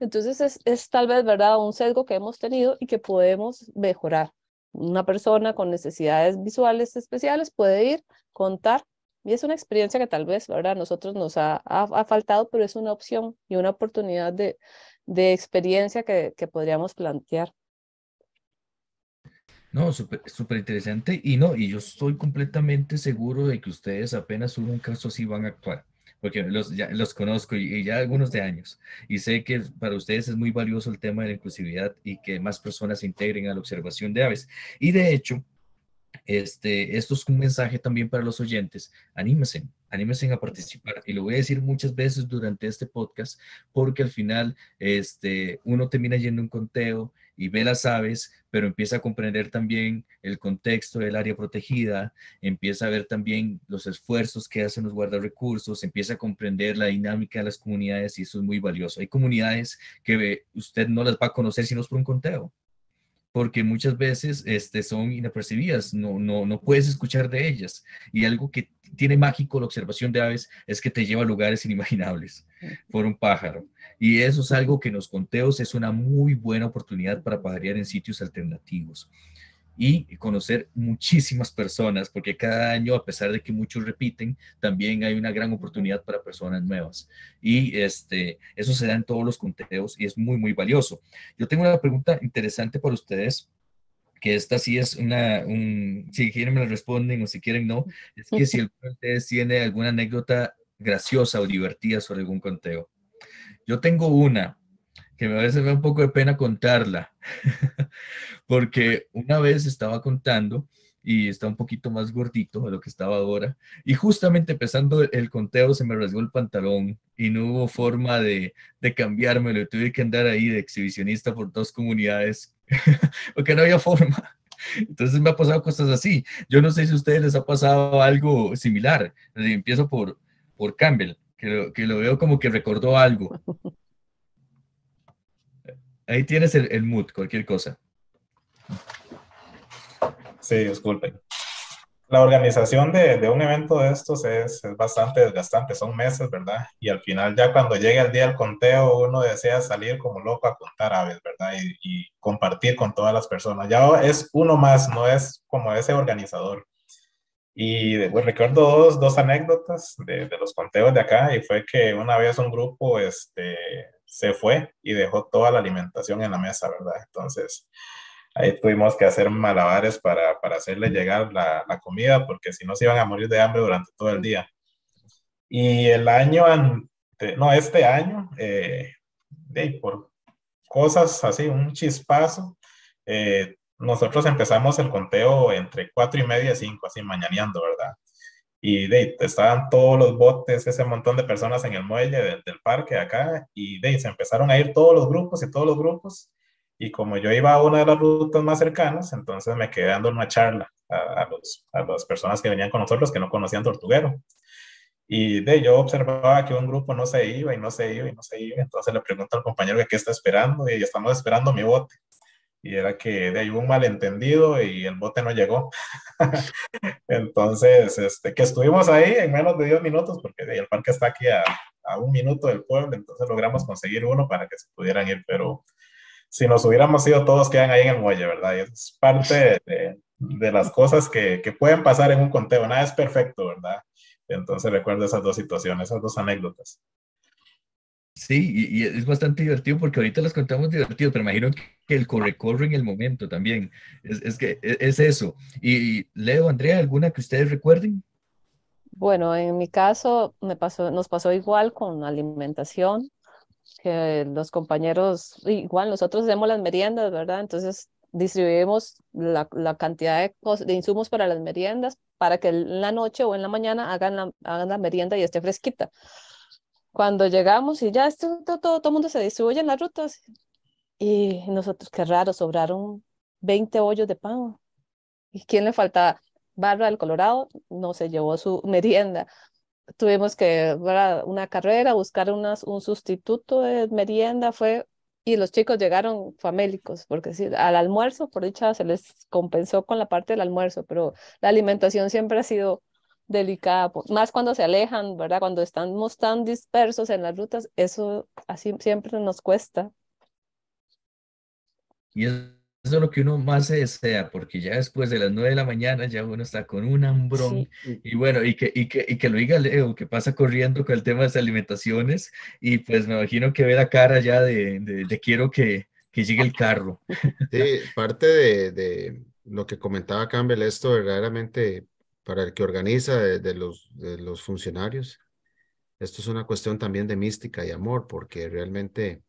[SPEAKER 7] Entonces es, es tal vez, ¿verdad?, un sesgo que hemos tenido y que podemos mejorar. Una persona con necesidades visuales especiales puede ir, contar, y es una experiencia que tal vez, ¿verdad?, nosotros nos ha, ha faltado, pero es una opción y una oportunidad de, de experiencia que, podríamos plantear.
[SPEAKER 4] No, súper interesante. Y no, y yo estoy completamente seguro de que ustedes apenas hubo un caso así van a actuar, porque los, ya, los conozco y, ya algunos de años. Y sé que para ustedes es muy valioso el tema de la inclusividad y que más personas se integren a la observación de aves. Y de hecho, este, esto es un mensaje también para los oyentes. Anímense, anímense a participar. Y lo voy a decir muchas veces durante este podcast, porque al final este, uno termina yendo un conteo y ve las aves, pero empieza a comprender también el contexto del área protegida, empieza a ver también los esfuerzos que hacen los guardarrecursos, empieza a comprender la dinámica de las comunidades y eso es muy valioso. Hay comunidades que usted no las va a conocer si no es por un conteo porque muchas veces este, son inapercibidas, no, no, no puedes escuchar de ellas. Y algo que tiene mágico la observación de aves es que te lleva a lugares inimaginables por un pájaro. Y eso es algo que en los conteos es una muy buena oportunidad para padrear en sitios alternativos y conocer muchísimas personas, porque cada año, a pesar de que muchos repiten, también hay una gran oportunidad para personas nuevas. Y este, eso se da en todos los conteos y es muy, muy valioso. Yo tengo una pregunta interesante para ustedes, que esta sí es una, un, si quieren me la responden o si quieren no, es que si el ustedes tiene alguna anécdota graciosa o divertida sobre algún conteo. Yo tengo una a veces me da un poco de pena contarla, porque una vez estaba contando y está un poquito más gordito de lo que estaba ahora, y justamente empezando el conteo se me rasgó el pantalón y no hubo forma de, de cambiármelo tuve que andar ahí de exhibicionista por dos comunidades, porque no había forma. Entonces me ha pasado cosas así. Yo no sé si a ustedes les ha pasado algo similar. Empiezo por, por Campbell, que que lo veo como que recordó algo. Ahí tienes el, el mood, cualquier cosa. Sí, disculpen.
[SPEAKER 5] La organización de, un evento de estos es, bastante desgastante, son meses, ¿verdad? Y al final ya cuando llega el día del conteo, uno desea salir como loco a contar aves, ¿verdad? Y, compartir con todas las personas. Ya es uno más, no es como ese organizador. Y recuerdo dos, anécdotas de, de, los conteos de acá y fue que una vez un grupo este, se fue y dejó toda la alimentación en la mesa, ¿verdad? Entonces, ahí tuvimos que hacer malabares para, hacerle llegar la, comida, porque si no se iban a morir de hambre durante todo el día. Y el año, ante, no, este año, eh, por cosas así, un chispazo, eh, nosotros empezamos el conteo entre cuatro y media y cinco, así mañaneando, ¿verdad? Y de, estaban todos los botes, ese montón de personas en el muelle del parque acá, y de, se empezaron a ir todos los grupos y todos los grupos. Y como yo iba a una de las rutas más cercanas, entonces me quedé dando una charla a, los, a las personas que venían con nosotros que no conocían Tortuguero. Y de yo observaba que un grupo no se iba y no se iba y no se iba. Entonces le pregunto al compañero que qué está esperando y estamos esperando mi bote y era que de ahí hubo un malentendido y el bote no llegó. Entonces, este, que estuvimos ahí en menos de 10 minutos, porque el parque está aquí a, a, un minuto del pueblo, entonces logramos conseguir uno para que se pudieran ir, pero si nos hubiéramos ido todos quedan ahí en el muelle, ¿verdad? Y es parte de, de las cosas que, que, pueden pasar en un conteo, nada es perfecto, ¿verdad? Entonces recuerdo esas dos situaciones, esas dos anécdotas.
[SPEAKER 4] Sí, y, es bastante divertido porque ahorita las contamos divertido, pero imagino que el corre-corre en el momento también. Es, es que e, es, eso. Y, Leo, Andrea, ¿alguna que ustedes recuerden?
[SPEAKER 7] Bueno, en mi caso me pasó, nos pasó igual con la alimentación, que los compañeros, igual nosotros hacemos las meriendas, ¿verdad? Entonces distribuimos la, cantidad de, de, insumos para las meriendas para que en la noche o en la mañana hagan la, hagan la merienda y esté fresquita. Cuando llegamos y ya todo, todo, el mundo se distribuye en las rutas. Y nosotros, qué raro, sobraron 20 hoyos de pan. ¿Y quién le faltaba? Barra del Colorado no se llevó su merienda. Tuvimos que ¿verdad? una carrera, buscar unas, un sustituto de merienda, fue y los chicos llegaron famélicos, porque sí, al almuerzo, por dicha, se les compensó con la parte del almuerzo, pero la alimentación siempre ha sido delicada, pues, más cuando se alejan, ¿verdad? Cuando estamos tan dispersos en las rutas, eso así siempre nos cuesta.
[SPEAKER 4] Y eso es lo que uno más se desea, porque ya después de las nueve de la mañana ya uno está con un hambrón. Y bueno, y que, y, que, y que lo diga Leo, que pasa corriendo con el tema de las alimentaciones, y pues me imagino que ve la cara ya de, de, quiero que, que llegue el
[SPEAKER 6] carro. Sí, parte de, de lo que comentaba Campbell, esto verdaderamente para el que organiza de, los, funcionarios. Esto es una cuestión también de mística y amor, porque realmente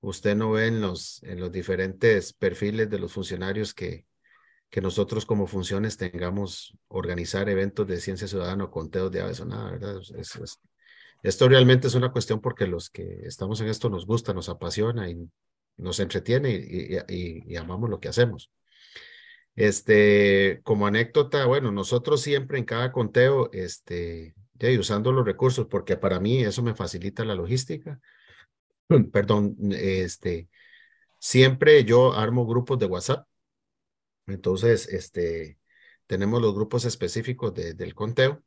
[SPEAKER 6] usted no ve en los, diferentes perfiles de los funcionarios que, nosotros como funciones tengamos organizar eventos de ciencia ciudadana conteos de aves o nada, ¿verdad? esto realmente es una cuestión porque los que estamos en esto nos gusta, nos apasiona y nos entretiene y amamos lo que hacemos. Este, como anécdota, bueno, nosotros siempre en cada conteo, este, ya, y usando los recursos, porque para mí eso me facilita la logística. Perdón, este, siempre yo armo grupos de WhatsApp. Entonces, este, tenemos los grupos específicos del conteo.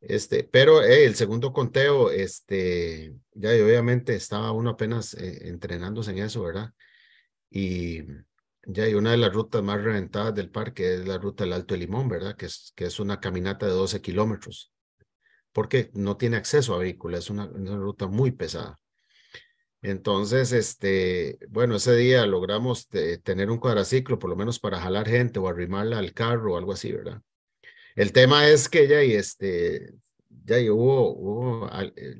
[SPEAKER 6] Este, pero eh, el segundo conteo, este, ya y obviamente estaba uno apenas eh, entrenándose en eso, ¿verdad? Y ya, y una de las rutas más reventadas del parque es la ruta del Alto de Limón, ¿verdad? Que es, que es una caminata de 12 kilómetros, porque no tiene acceso a vehículos, es una, ruta muy pesada. Entonces, este, bueno, ese día logramos eh, tener un cuadraciclo, por lo menos para jalar gente o arrimarla al carro o algo así, ¿verdad? El tema es que ya, y este, ya, y hubo, hubo eh,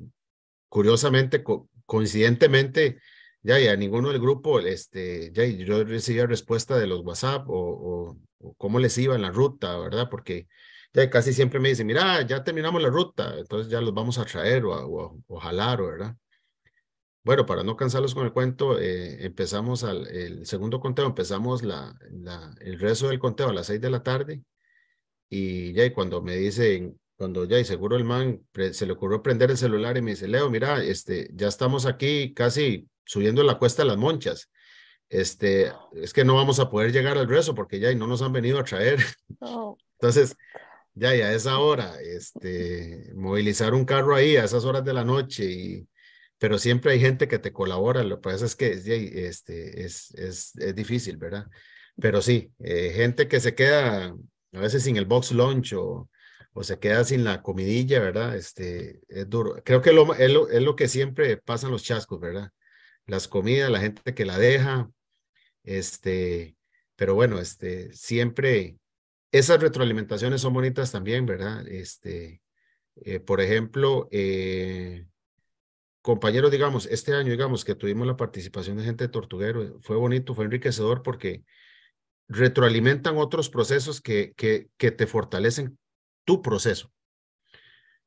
[SPEAKER 6] curiosamente, coincidentemente, ya, y a ninguno del grupo, este, ya, yo recibía respuesta de los WhatsApp o, cómo les iba en la ruta, ¿verdad? Porque ya casi siempre me dicen, mira, ya terminamos la ruta, entonces ya los vamos a traer o, jalar, ¿verdad? Bueno, para no cansarlos con el cuento, eh, empezamos al, el segundo conteo, empezamos la, el resto del conteo a las seis de la tarde y ya y cuando me dicen, cuando ya y seguro el man se le ocurrió prender el celular y me dice, Leo, mira, este, ya estamos aquí casi subiendo la cuesta de las monchas. Este, es que no vamos a poder llegar al rezo porque ya no nos han venido a traer. Entonces, ya, ya es ahora, este, movilizar un carro ahí a esas horas de la noche y, pero siempre hay gente que te colabora, lo que pasa es que este, es, es, es difícil, ¿verdad? Pero sí, eh, gente que se queda a veces sin el box lunch o, se queda sin la comidilla, ¿verdad? Este, es duro. Creo que lo, es, lo, es lo que siempre pasan los chascos, ¿verdad? las comidas, la gente que la deja, este, pero bueno, este, siempre esas retroalimentaciones son bonitas también, ¿verdad? Este, eh, por ejemplo, eh, compañeros, digamos, este año, digamos, que tuvimos la participación de gente de Tortuguero, fue bonito, fue enriquecedor porque retroalimentan otros procesos que, que, que te fortalecen tu proceso.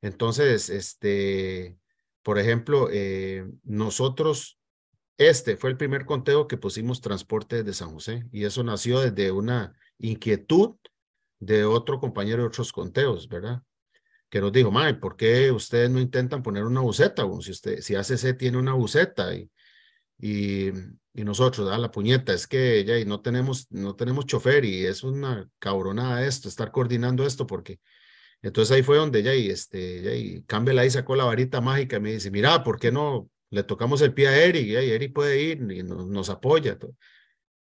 [SPEAKER 6] Entonces, este, por ejemplo, eh, nosotros este fue el primer conteo que pusimos transporte de San José y eso nació desde una inquietud de otro compañero de otros conteos, ¿verdad? Que nos dijo, mae, ¿por qué ustedes no intentan poner una buceta? si, usted, si ACC tiene una buceta y, y, nosotros, da la puñeta, es que ya y no tenemos, no tenemos chofer y es una cabronada esto, estar coordinando esto porque... Entonces ahí fue donde ya y este, ya y Campbell ahí sacó la varita mágica y me dice, mira, ¿por qué no le tocamos el pie a Eric y Eric puede ir y nos, apoya.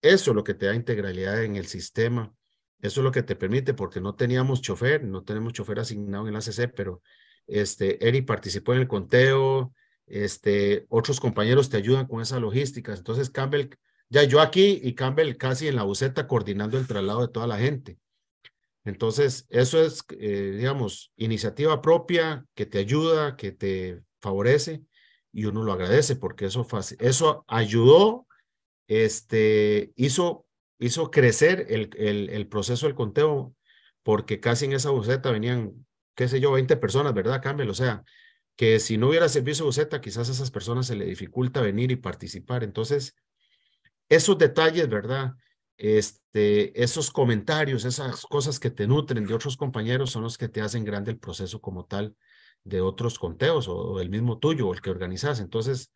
[SPEAKER 6] Eso es lo que te da integralidad en el sistema. Eso es lo que te permite, porque no teníamos chofer, no tenemos chofer asignado en el ACC pero este, Eric participó en el conteo, este, otros compañeros te ayudan con esas logísticas. Entonces Campbell, ya yo aquí y Campbell casi en la buceta coordinando el traslado de toda la gente. Entonces, eso es, eh, digamos, iniciativa propia que te ayuda, que te favorece y uno lo agradece porque eso, eso ayudó, este, hizo, hizo crecer el, el, proceso del conteo, porque casi en esa buceta venían, qué sé yo, 20 personas, ¿verdad? Cámbelo? o sea, que si no hubiera servicio buceta, quizás a esas personas se le dificulta venir y participar. Entonces, esos detalles, ¿verdad? Este, esos comentarios, esas cosas que te nutren de otros compañeros son los que te hacen grande el proceso como tal de otros conteos o, el mismo tuyo o el que organizas. Entonces,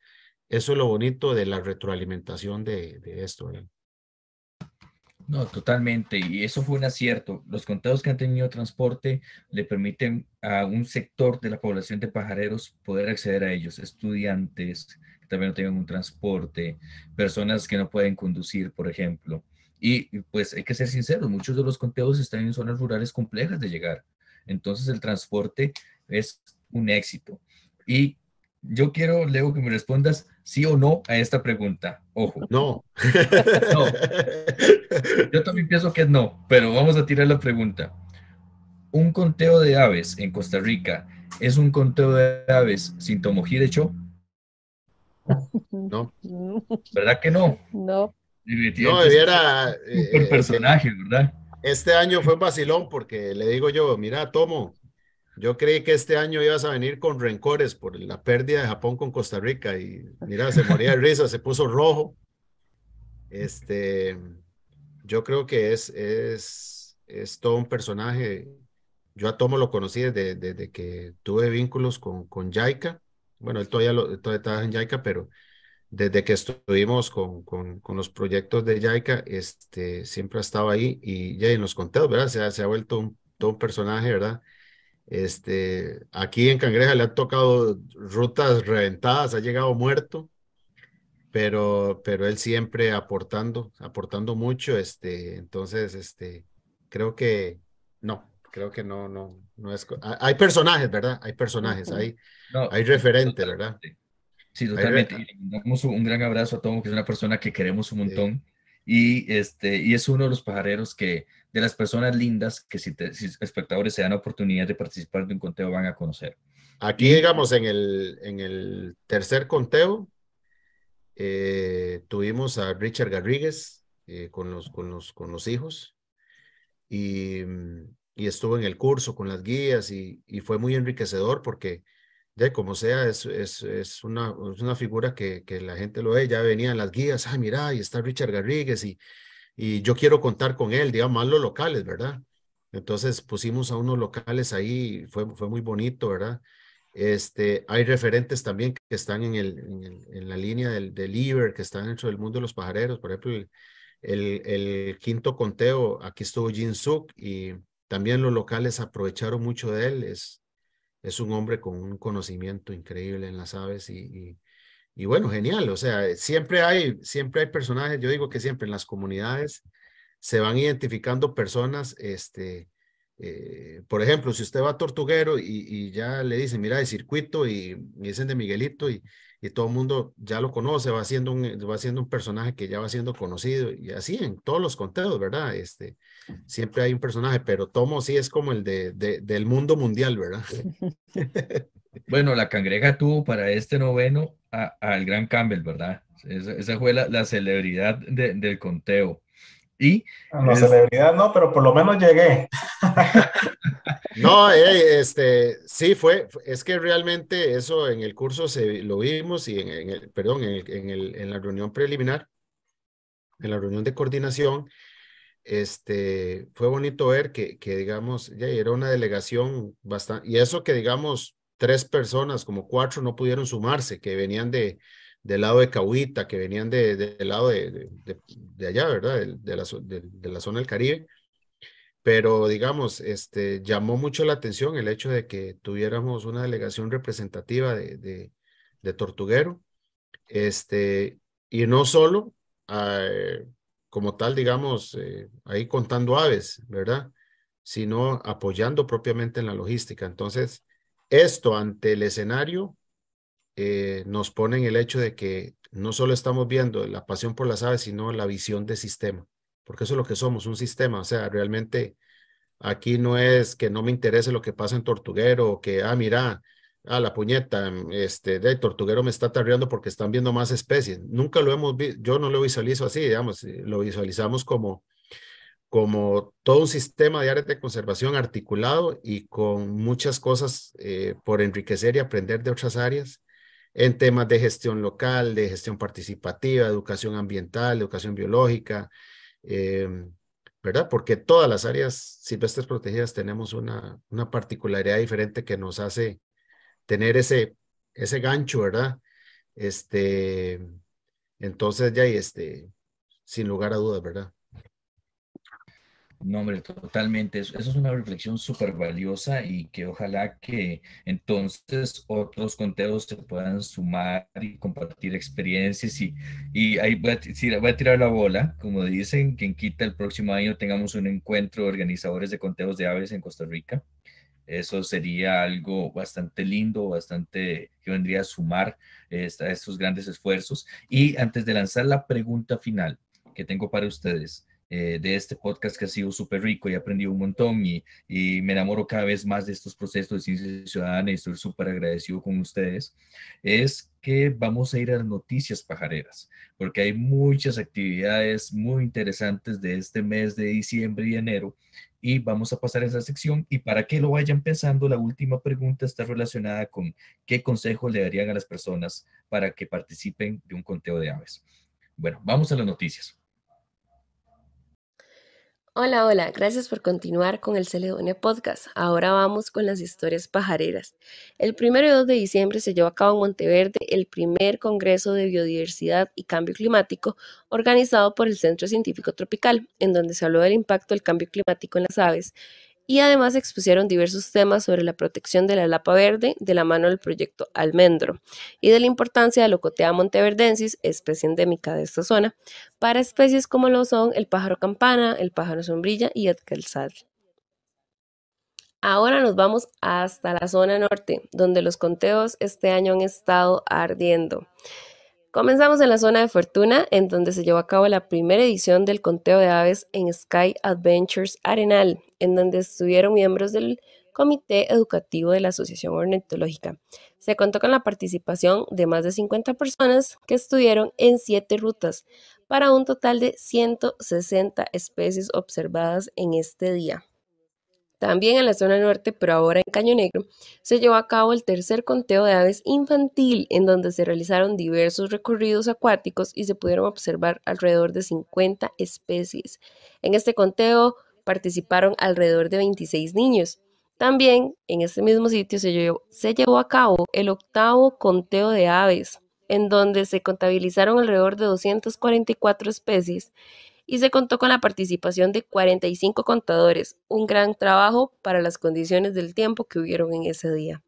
[SPEAKER 6] eso es lo bonito de la retroalimentación de, esto.
[SPEAKER 4] No, totalmente. Y eso fue un acierto. Los conteos que han tenido transporte le permiten a un sector de la población de pajareros poder acceder a ellos. Estudiantes que también no tienen un transporte, personas que no pueden conducir, por ejemplo. Y pues hay que ser sinceros, muchos de los conteos están en zonas rurales complejas de llegar. Entonces el transporte es un éxito? Y yo quiero, Leo, que me respondas sí o no a esta pregunta. Ojo. No. Yo también pienso que no, pero vamos a tirar la pregunta. ¿Un conteo de aves en Costa Rica es un conteo de aves sin hecho No. ¿Verdad que no? No. No, debiera.
[SPEAKER 6] Eh, personaje, ¿verdad? Este año fue un vacilón porque le digo yo, mira, Tomo, yo creí que este año ibas a venir con rencores por la pérdida de Japón con Costa Rica y mira, se moría de risa, se puso rojo. Este, yo creo que es, es, es todo un personaje. Yo a Tomo lo conocí desde, que tuve vínculos con, con Jaika. Bueno, él todavía, estaba en Jaika, pero desde que estuvimos con, con, con, los proyectos de JaiKa este, siempre ha estado ahí y ya en los conteos, ¿verdad? Se ha, se ha vuelto un, todo un personaje, ¿verdad? Este, aquí en Cangreja le han tocado rutas reventadas, ha llegado muerto, pero, pero él siempre aportando, aportando mucho. Este, entonces, este, creo que no, creo que no, no, no es. Hay personajes, ¿verdad? Hay personajes, hay, no, hay referentes, ¿verdad?
[SPEAKER 4] Sí, totalmente. Ah. le damos un gran abrazo a Tomo, que es una persona que queremos un montón. Y, este, y es uno de los pajareros que, de las personas lindas que si, espectadores se dan oportunidad de participar de un conteo van a conocer.
[SPEAKER 6] Aquí, digamos, en el, en el tercer conteo, eh, tuvimos a Richard Garrigues eh, con, los, con, los, con los hijos y, y, estuvo en el curso con las guías y, fue muy enriquecedor porque, de como sea, es, es, una, es una figura que, que, la gente lo ve, ya venían las guías, ah, mira, y está Richard Garrigues y, y yo quiero contar con él, digamos, más los locales, ¿verdad? Entonces pusimos a unos locales ahí, fue, fue muy bonito, ¿verdad? Este, hay referentes también que están en, el, en, la línea del, del Iber, que están dentro del mundo de los pajareros, por ejemplo, el, quinto conteo, aquí estuvo Jin Suk y también los locales aprovecharon mucho de él, es, es un hombre con un conocimiento increíble en las aves y y bueno, genial, o sea, eh, siempre hay, siempre hay personajes, yo digo que siempre en las comunidades se van identificando personas, este, eh, por ejemplo, si usted va a Tortuguero y, ya le dicen, mira, de circuito y, dicen de Miguelito y, y, todo el mundo ya lo conoce, va siendo, un, va siendo un personaje que ya va siendo conocido y así en todos los conteos, ¿verdad? Este, siempre hay un personaje, pero Tomo sí es como el de, del mundo mundial, ¿verdad?
[SPEAKER 4] Bueno, la cangrega tuvo para este noveno al Gran Campbell, ¿verdad? Esa, fue la, celebridad del
[SPEAKER 6] conteo. Y la celebridad no, pero por lo menos llegué. no, este, sí fue, es que realmente eso en el curso se, lo vimos y en, perdón, la reunión preliminar, en la reunión de coordinación, este, fue bonito ver que, que digamos, ya era una delegación bastante, y eso que digamos, tres personas, como cuatro, no pudieron sumarse, que venían de, del lado de Cahuita, que venían de, del lado de, allá, ¿verdad? De, la, de, la zona del Caribe. Pero, digamos, este, llamó mucho la atención el hecho de que tuviéramos una delegación representativa de, Tortuguero. Este, y no solo, ah, como tal, digamos, eh, ahí contando aves, ¿verdad? Sino apoyando propiamente en la logística. Entonces, esto ante el escenario eh, nos pone en el hecho de que no solo estamos viendo la pasión por las aves, sino la visión de sistema, porque eso es lo que somos, un sistema, o sea, realmente aquí no es que no me interese lo que pasa en Tortuguero, o que, ah, mira, ah, la puñeta, este, de Tortuguero me está tarreando porque están viendo más especies. Nunca lo hemos visto, yo no lo visualizo así, digamos, eh, lo visualizamos como como todo un sistema de áreas de conservación articulado y con muchas cosas eh, por enriquecer y aprender de otras áreas en temas de gestión local, de gestión participativa, educación ambiental, educación biológica, eh, ¿verdad? Porque todas las áreas silvestres protegidas tenemos una, una particularidad diferente que nos hace tener ese, ese gancho, ¿verdad? Este, entonces, ya, y este, sin lugar a dudas, ¿verdad?
[SPEAKER 4] No, hombre, totalmente. Eso, es una reflexión súper valiosa y que ojalá que entonces otros conteos se puedan sumar y compartir experiencias. Y, y ahí voy a, tirar, a la bola, como dicen, quien quita el próximo año tengamos un encuentro de organizadores de conteos de aves en Costa Rica. Eso sería algo bastante lindo, bastante que vendría a sumar eh, estos grandes esfuerzos. Y antes de lanzar la pregunta final que tengo para ustedes, eh, de este podcast que ha sido súper rico y he aprendido un montón y, me enamoro cada vez más de estos procesos de ciencia ciudadana y estoy súper agradecido con ustedes, es que vamos a ir a las noticias pajareras, porque hay muchas actividades muy interesantes de este mes de diciembre y enero y vamos a pasar a esa sección y para que lo vayan pensando, la última pregunta está relacionada con qué consejos le darían a las personas para que participen de un conteo de aves. Bueno, vamos a las noticias.
[SPEAKER 8] Hola, hola, gracias por continuar con el Celedone Podcast. Ahora vamos con las historias pajareras. El 1 y 2 de diciembre se llevó a cabo en Monteverde el primer Congreso de Biodiversidad y Cambio Climático organizado por el Centro Científico Tropical, en donde se habló del impacto del cambio climático en las aves y además expusieron diversos temas sobre la protección de la lapa verde de la mano del proyecto Almendro y de la importancia de Locotea monteverdensis, especie endémica de esta zona, para especies como lo son el pájaro campana, el pájaro sombrilla y el quetzal. Ahora nos vamos hasta la zona norte, donde los conteos este año han estado ardiendo. Comenzamos en la zona de Fortuna, en donde se llevó a cabo la primera edición del conteo de aves en Sky Adventures Arenal, en donde estuvieron miembros del Comité Educativo de la Asociación Ornitológica. Se contó con la participación de más de 50 personas que estuvieron en 7 rutas, para un total de 160 especies observadas en este día. También en la zona norte, pero ahora en Caño Negro, se llevó a cabo el tercer conteo de aves infantil, en donde se realizaron diversos recorridos acuáticos y se pudieron observar alrededor de 50 especies. En este conteo participaron alrededor de 26 niños. También en este mismo sitio se llevó, se llevó a cabo el octavo conteo de aves, en donde se contabilizaron alrededor de 244 especies y se contó con la participación de 45 contadores, un gran trabajo para las condiciones del tiempo que hubieron en ese día.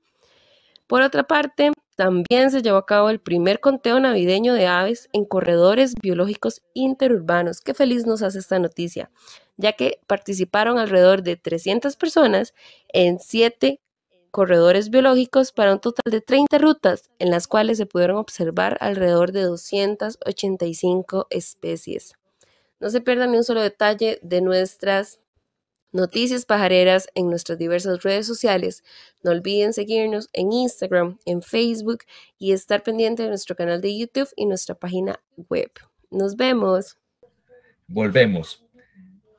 [SPEAKER 8] Por otra parte, también se llevó a cabo el primer conteo navideño de aves en corredores biológicos interurbanos. Qué feliz nos hace esta noticia, ya que participaron alrededor de 300 personas en 7 corredores biológicos para un total de 30 rutas, en las cuales se pudieron observar alrededor de 285 especies. No se pierdan ni un solo detalle de nuestras noticias pajareras en nuestras diversas redes sociales. No olviden seguirnos en Instagram, en Facebook y estar pendiente de nuestro canal de YouTube y nuestra página web. Nos vemos.
[SPEAKER 4] Volvemos.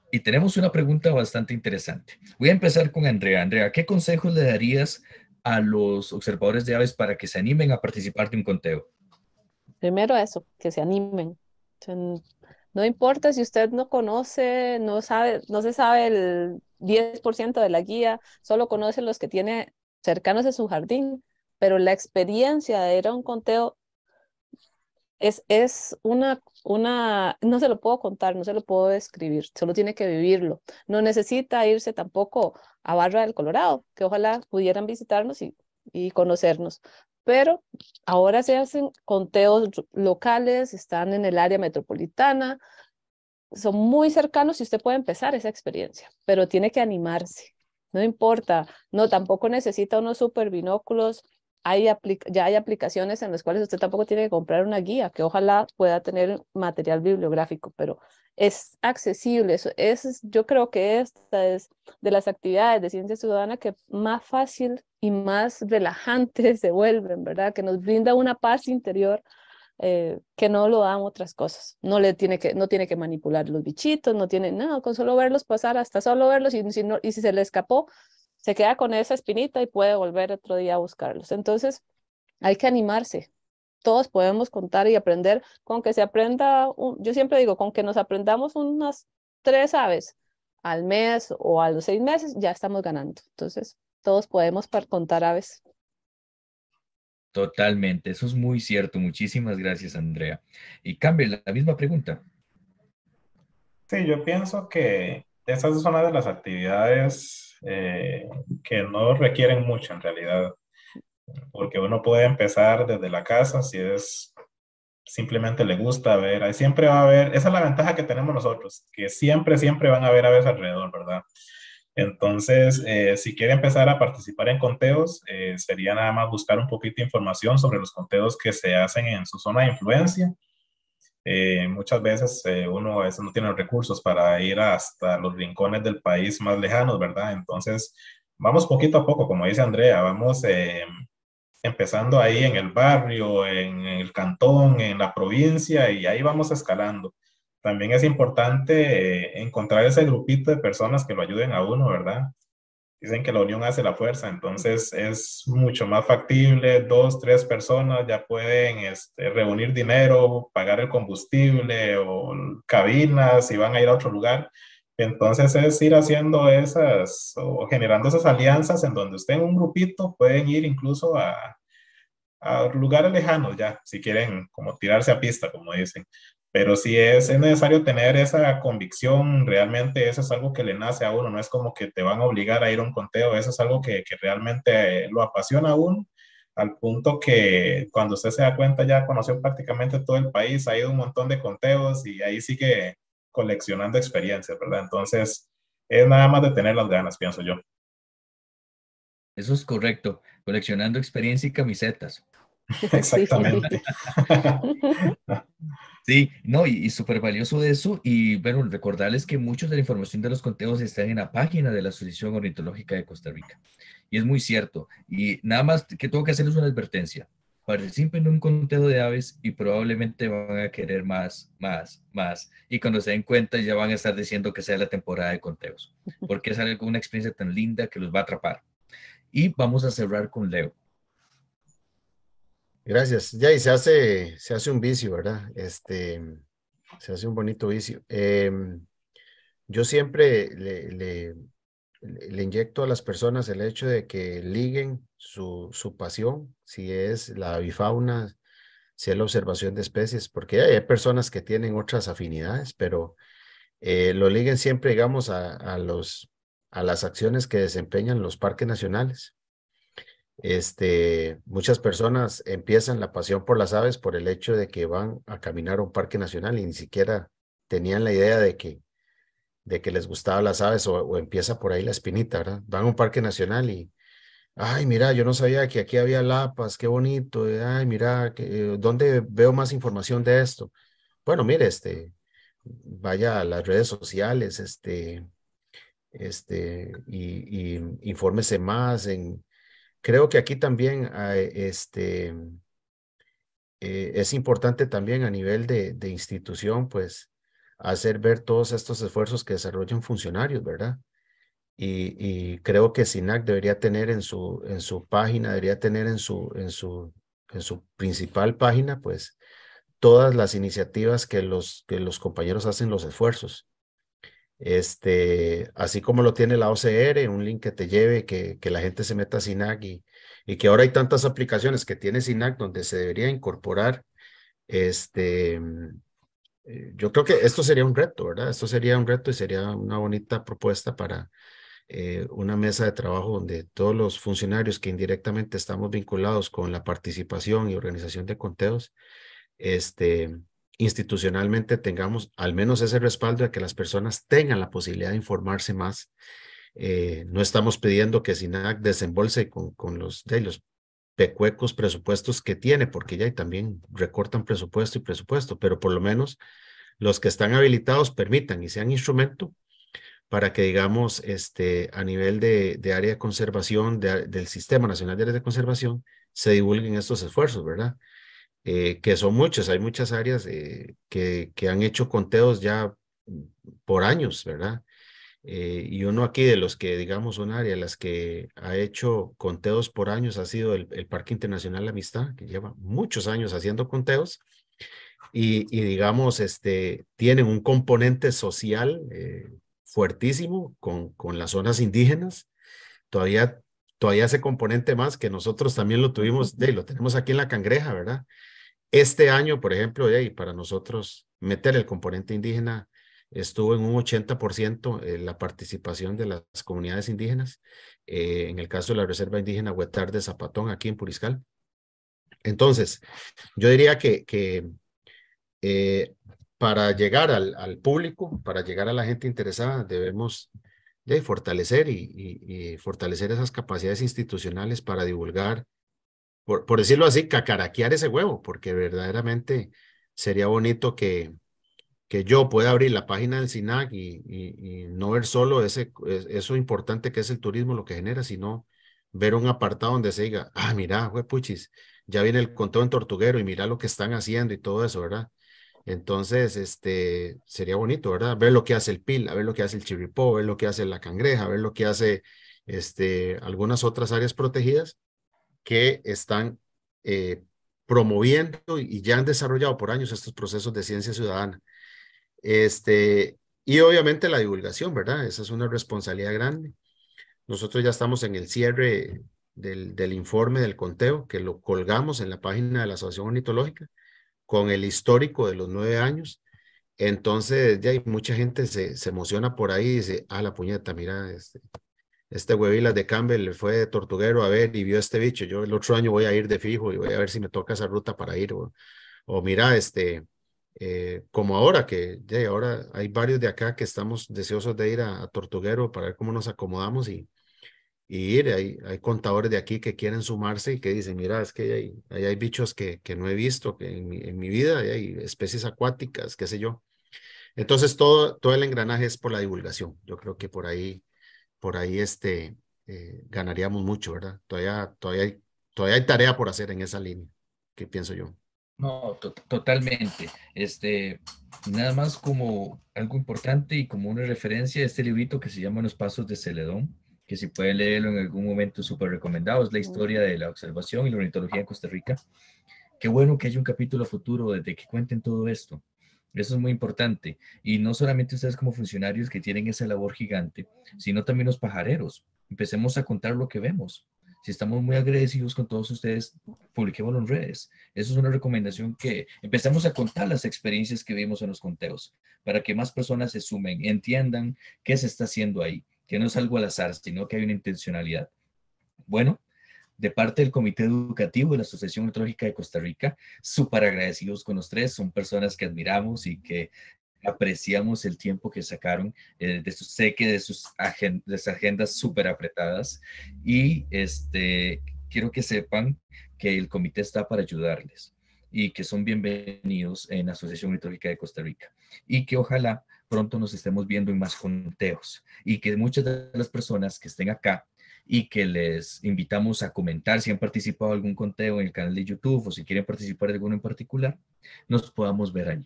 [SPEAKER 4] Y tenemos una pregunta bastante interesante. Voy a empezar con Andrea. Andrea, ¿qué consejos le darías a los observadores de aves para que se animen a participar de un conteo?
[SPEAKER 7] Primero eso, que se animen. No importa si usted no conoce, no sabe, no se sabe el 10% de la guía, solo conoce los que tiene cercanos a su jardín, pero la experiencia de ir a un conteo es, es una, una, no se lo puedo contar, no se lo puedo describir, solo tiene que vivirlo. No necesita irse tampoco a Barra del Colorado, que ojalá pudieran visitarnos y, y conocernos, pero ahora se hacen conteos locales, están en el área metropolitana, son muy cercanos y usted puede empezar esa experiencia, pero tiene que animarse. No importa, no, tampoco necesita unos super binóculos hay ya hay aplicaciones en las cuales usted tampoco tiene que comprar una guía, que ojalá pueda tener material bibliográfico, pero es accesible. es, yo creo que esta es de las actividades de ciencia ciudadana que más fácil y más relajante se vuelven, ¿verdad? Que nos brinda una paz interior eh, que no lo dan otras cosas. No le tiene que, no tiene que manipular los bichitos, no tiene nada, con solo verlos pasar, hasta solo verlos y si se le escapó, se queda con esa espinita y puede volver otro día a buscarlos. Entonces, hay que animarse. Todos podemos contar y aprender con que se aprenda, yo siempre digo, con que nos aprendamos unas tres aves al mes o a los seis meses, ya estamos ganando. Entonces, todos podemos contar aves.
[SPEAKER 4] Totalmente, eso es muy cierto. Muchísimas gracias, Andrea. Y cambie la misma pregunta. Sí, yo pienso que esas es una de las actividades eh,
[SPEAKER 5] que no requieren mucho en realidad, porque uno puede empezar desde la casa si es simplemente le gusta ver, ahí siempre va a haber, esa es la ventaja que tenemos nosotros, que siempre, siempre van a haber veces alrededor, ¿verdad? Entonces, eh, si quiere empezar a participar en conteos, eh, sería nada más buscar un poquito de información sobre los conteos que se hacen en su zona de influencia eh, muchas veces eh, uno no tiene recursos para ir hasta los rincones del país más lejanos, ¿verdad? Entonces, vamos poquito a poco, como dice Andrea, vamos eh, empezando ahí en el barrio, en el cantón, en la provincia y ahí vamos escalando. También es importante encontrar ese grupito de personas que lo ayuden a uno, ¿verdad? dicen que la unión hace la fuerza, entonces es mucho más factible, dos, tres personas ya pueden este, reunir dinero, pagar el combustible o cabinas y van a ir a otro lugar. Entonces es ir haciendo esas o generando esas alianzas en donde usted en un grupito pueden ir incluso a, a lugares lejanos ya, si quieren como tirarse a pista, como dicen pero sí es, necesario tener esa convicción, realmente eso es algo que le nace a uno, no es como que te van a obligar a ir a un conteo, eso es algo que, que realmente lo apasiona a uno, al punto que cuando usted se da cuenta ya conoció prácticamente todo el país, ha ido un montón de conteos y ahí sigue
[SPEAKER 4] coleccionando experiencias, ¿verdad? Entonces, es nada más de tener las ganas, pienso yo. Eso es correcto, coleccionando experiencia y camisetas. Exactamente. Sí, no, y, súper valioso de eso. Y bueno, recordarles que muchos de la información de los conteos está en la página de la Asociación Ornitológica de Costa Rica. Y es muy cierto. Y nada más que tengo que hacerles una advertencia. Participen en un conteo de aves y probablemente van a querer más, más, más. Y cuando se den cuenta ya van a estar diciendo que sea la temporada de conteos, porque es algo, una experiencia tan linda que los
[SPEAKER 6] va a atrapar. Y vamos a cerrar con Leo. Gracias. Ya, y se hace, se hace un vicio, ¿verdad? Este, se hace un bonito vicio. Em, yo siempre le, inyecto a las personas el hecho de que liguen su, pasión, si es la avifauna, si es la observación de especies, porque hay, personas que tienen otras afinidades, pero eh, lo liguen siempre, digamos, a, los, a las acciones que desempeñan los parques nacionales. Este, muchas personas empiezan la pasión por las aves por el hecho de que van a caminar a un parque nacional y ni siquiera tenían la idea de que, de que les gustaban las aves o, empieza por ahí la espinita, ¿verdad? Van a un parque nacional y, ay, mira, yo no sabía que aquí había lapas, qué bonito, eh, ay, mira, eh, ¿dónde veo más información de esto? Bueno, mire, este, vaya a las redes sociales, este, este, y, y infórmese más en, creo que aquí también ah, e, este, eh, es importante también a nivel de, institución, pues, hacer ver todos estos esfuerzos que desarrollan funcionarios, ¿verdad? Y, creo que SINAC debería tener en su, en su página, debería tener en su, en, su, en su principal página, pues, todas las iniciativas que los, que los compañeros hacen los esfuerzos. Este, así como lo tiene la OCR, un link que te lleve, que, que la gente se meta a SINAC y, que ahora hay tantas aplicaciones que tiene SINAC donde se debería incorporar. Este, mm, eh, yo creo que esto sería un reto, ¿verdad? Esto sería un reto y sería una bonita propuesta para eh, una mesa de trabajo donde todos los funcionarios que indirectamente estamos vinculados con la participación y organización de conteos, este, institucionalmente tengamos al menos ese respaldo de que las personas tengan la posibilidad de informarse más. Eh, no estamos pidiendo que SINAC desembolse con, los, de pecuecos presupuestos que tiene, porque ya también recortan presupuesto y presupuesto, pero por lo menos los que están habilitados permitan y sean instrumento para que, digamos, este, a nivel de, área de conservación, del Sistema Nacional de Áreas de Conservación, se divulguen estos esfuerzos, ¿verdad? Eh, que son muchas, hay muchas áreas que, que, han hecho conteos ya por años, ¿verdad? Eh, y uno aquí de los que, digamos, un área, las que ha hecho conteos por años ha sido el, Parque Internacional de Amistad, que lleva muchos años haciendo conteos. Y, y, digamos, este, tienen un componente social eh, fuertísimo con, con las zonas indígenas. Todavía, todavía ese componente más que nosotros también lo tuvimos, lo tenemos aquí en la cangreja, ¿verdad? Este año, por ejemplo, y para nosotros meter el componente indígena estuvo en un 80% eh, la participación de las comunidades indígenas, eh, en el caso de la Reserva Indígena Huetar de Zapatón, aquí en Puriscal. Entonces, yo diría que, eh, para llegar al, público, para llegar a la gente interesada, debemos fortalecer y fortalecer esas capacidades institucionales para divulgar por, decirlo así, cacaraquear ese huevo, porque verdaderamente sería bonito que, que yo pueda abrir la página del SINAC y, no ver solo ese, eso importante que es el turismo, lo que genera, sino ver un apartado donde se diga, ah, mira, puchis, ya viene el conteo en tortuguero y mira lo que están haciendo y todo eso, ¿verdad? Entonces, este, sería bonito, ¿verdad? Ver lo que hace el PIL, a ver lo que hace el chirripó, ver lo que hace la cangreja, ver lo que hace este, algunas otras áreas protegidas que están eh, promoviendo y ya han desarrollado por años estos procesos de ciencia ciudadana. Este, y obviamente la divulgación, ¿verdad? Esa es una responsabilidad grande. Nosotros ya estamos en el cierre del, informe del conteo, que lo colgamos en la página de la Asociación Ornitológica, con el histórico de los nueve años. Entonces, ya hay mucha gente se, se emociona por ahí y dice, ah, la puñeta, mira, este, este huevilas de Campbell fue de tortuguero a ver y vio este bicho. Yo el otro año voy a ir de fijo y voy a ver si me toca esa ruta para ir. O, mira, este, eh, como ahora que yeah, ahora hay varios de acá que estamos deseosos de ir a, Tortuguero para ver cómo nos acomodamos y, ir. Hay, hay, contadores de aquí que quieren sumarse y que dicen, mira, es que hay, hay bichos que, que, no he visto que en, mi, en mi vida, hay especies acuáticas, qué sé yo. Entonces, todo, todo el engranaje es por la divulgación. Yo creo que por ahí por ahí este, eh, ganaríamos mucho, ¿verdad? Todavía, todavía, hay, todavía hay tarea por hacer en esa línea, que pienso yo.
[SPEAKER 4] No, totalmente. Este, nada más como algo importante y como una referencia este librito que se llama Los Pasos de Celedón, que si pueden leerlo en algún momento súper recomendado, es la historia de la observación y la ornitología en Costa Rica. Qué bueno que haya un capítulo futuro desde que cuenten todo esto, eso es muy importante. Y no solamente ustedes como funcionarios que tienen esa labor gigante, sino también los pajareros. Empecemos a contar lo que vemos. Si estamos muy agradecidos con todos ustedes, publiquémoslo en redes. Eso es una recomendación que empecemos a contar las experiencias que vimos en los conteos para que más personas se sumen, entiendan qué se está haciendo ahí, que no es algo al azar, sino que hay una intencionalidad. Bueno, de parte del Comité Educativo de la Asociación Metrológica de Costa Rica, súper agradecidos con los tres, son personas que admiramos y que apreciamos el tiempo que sacaron eh, de su seque, de sus agendas súper apretadas y este quiero que sepan que el comité está para ayudarles y que son bienvenidos en la Asociación Litúrgica de Costa Rica y que ojalá pronto nos estemos viendo en más conteos y que muchas de las personas que estén acá y que les invitamos a comentar si han participado en algún conteo en el canal de YouTube o si quieren participar en alguno en particular, nos podamos ver allí.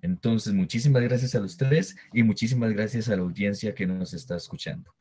[SPEAKER 4] Entonces, muchísimas gracias a los tres y muchísimas gracias a la audiencia que nos está escuchando.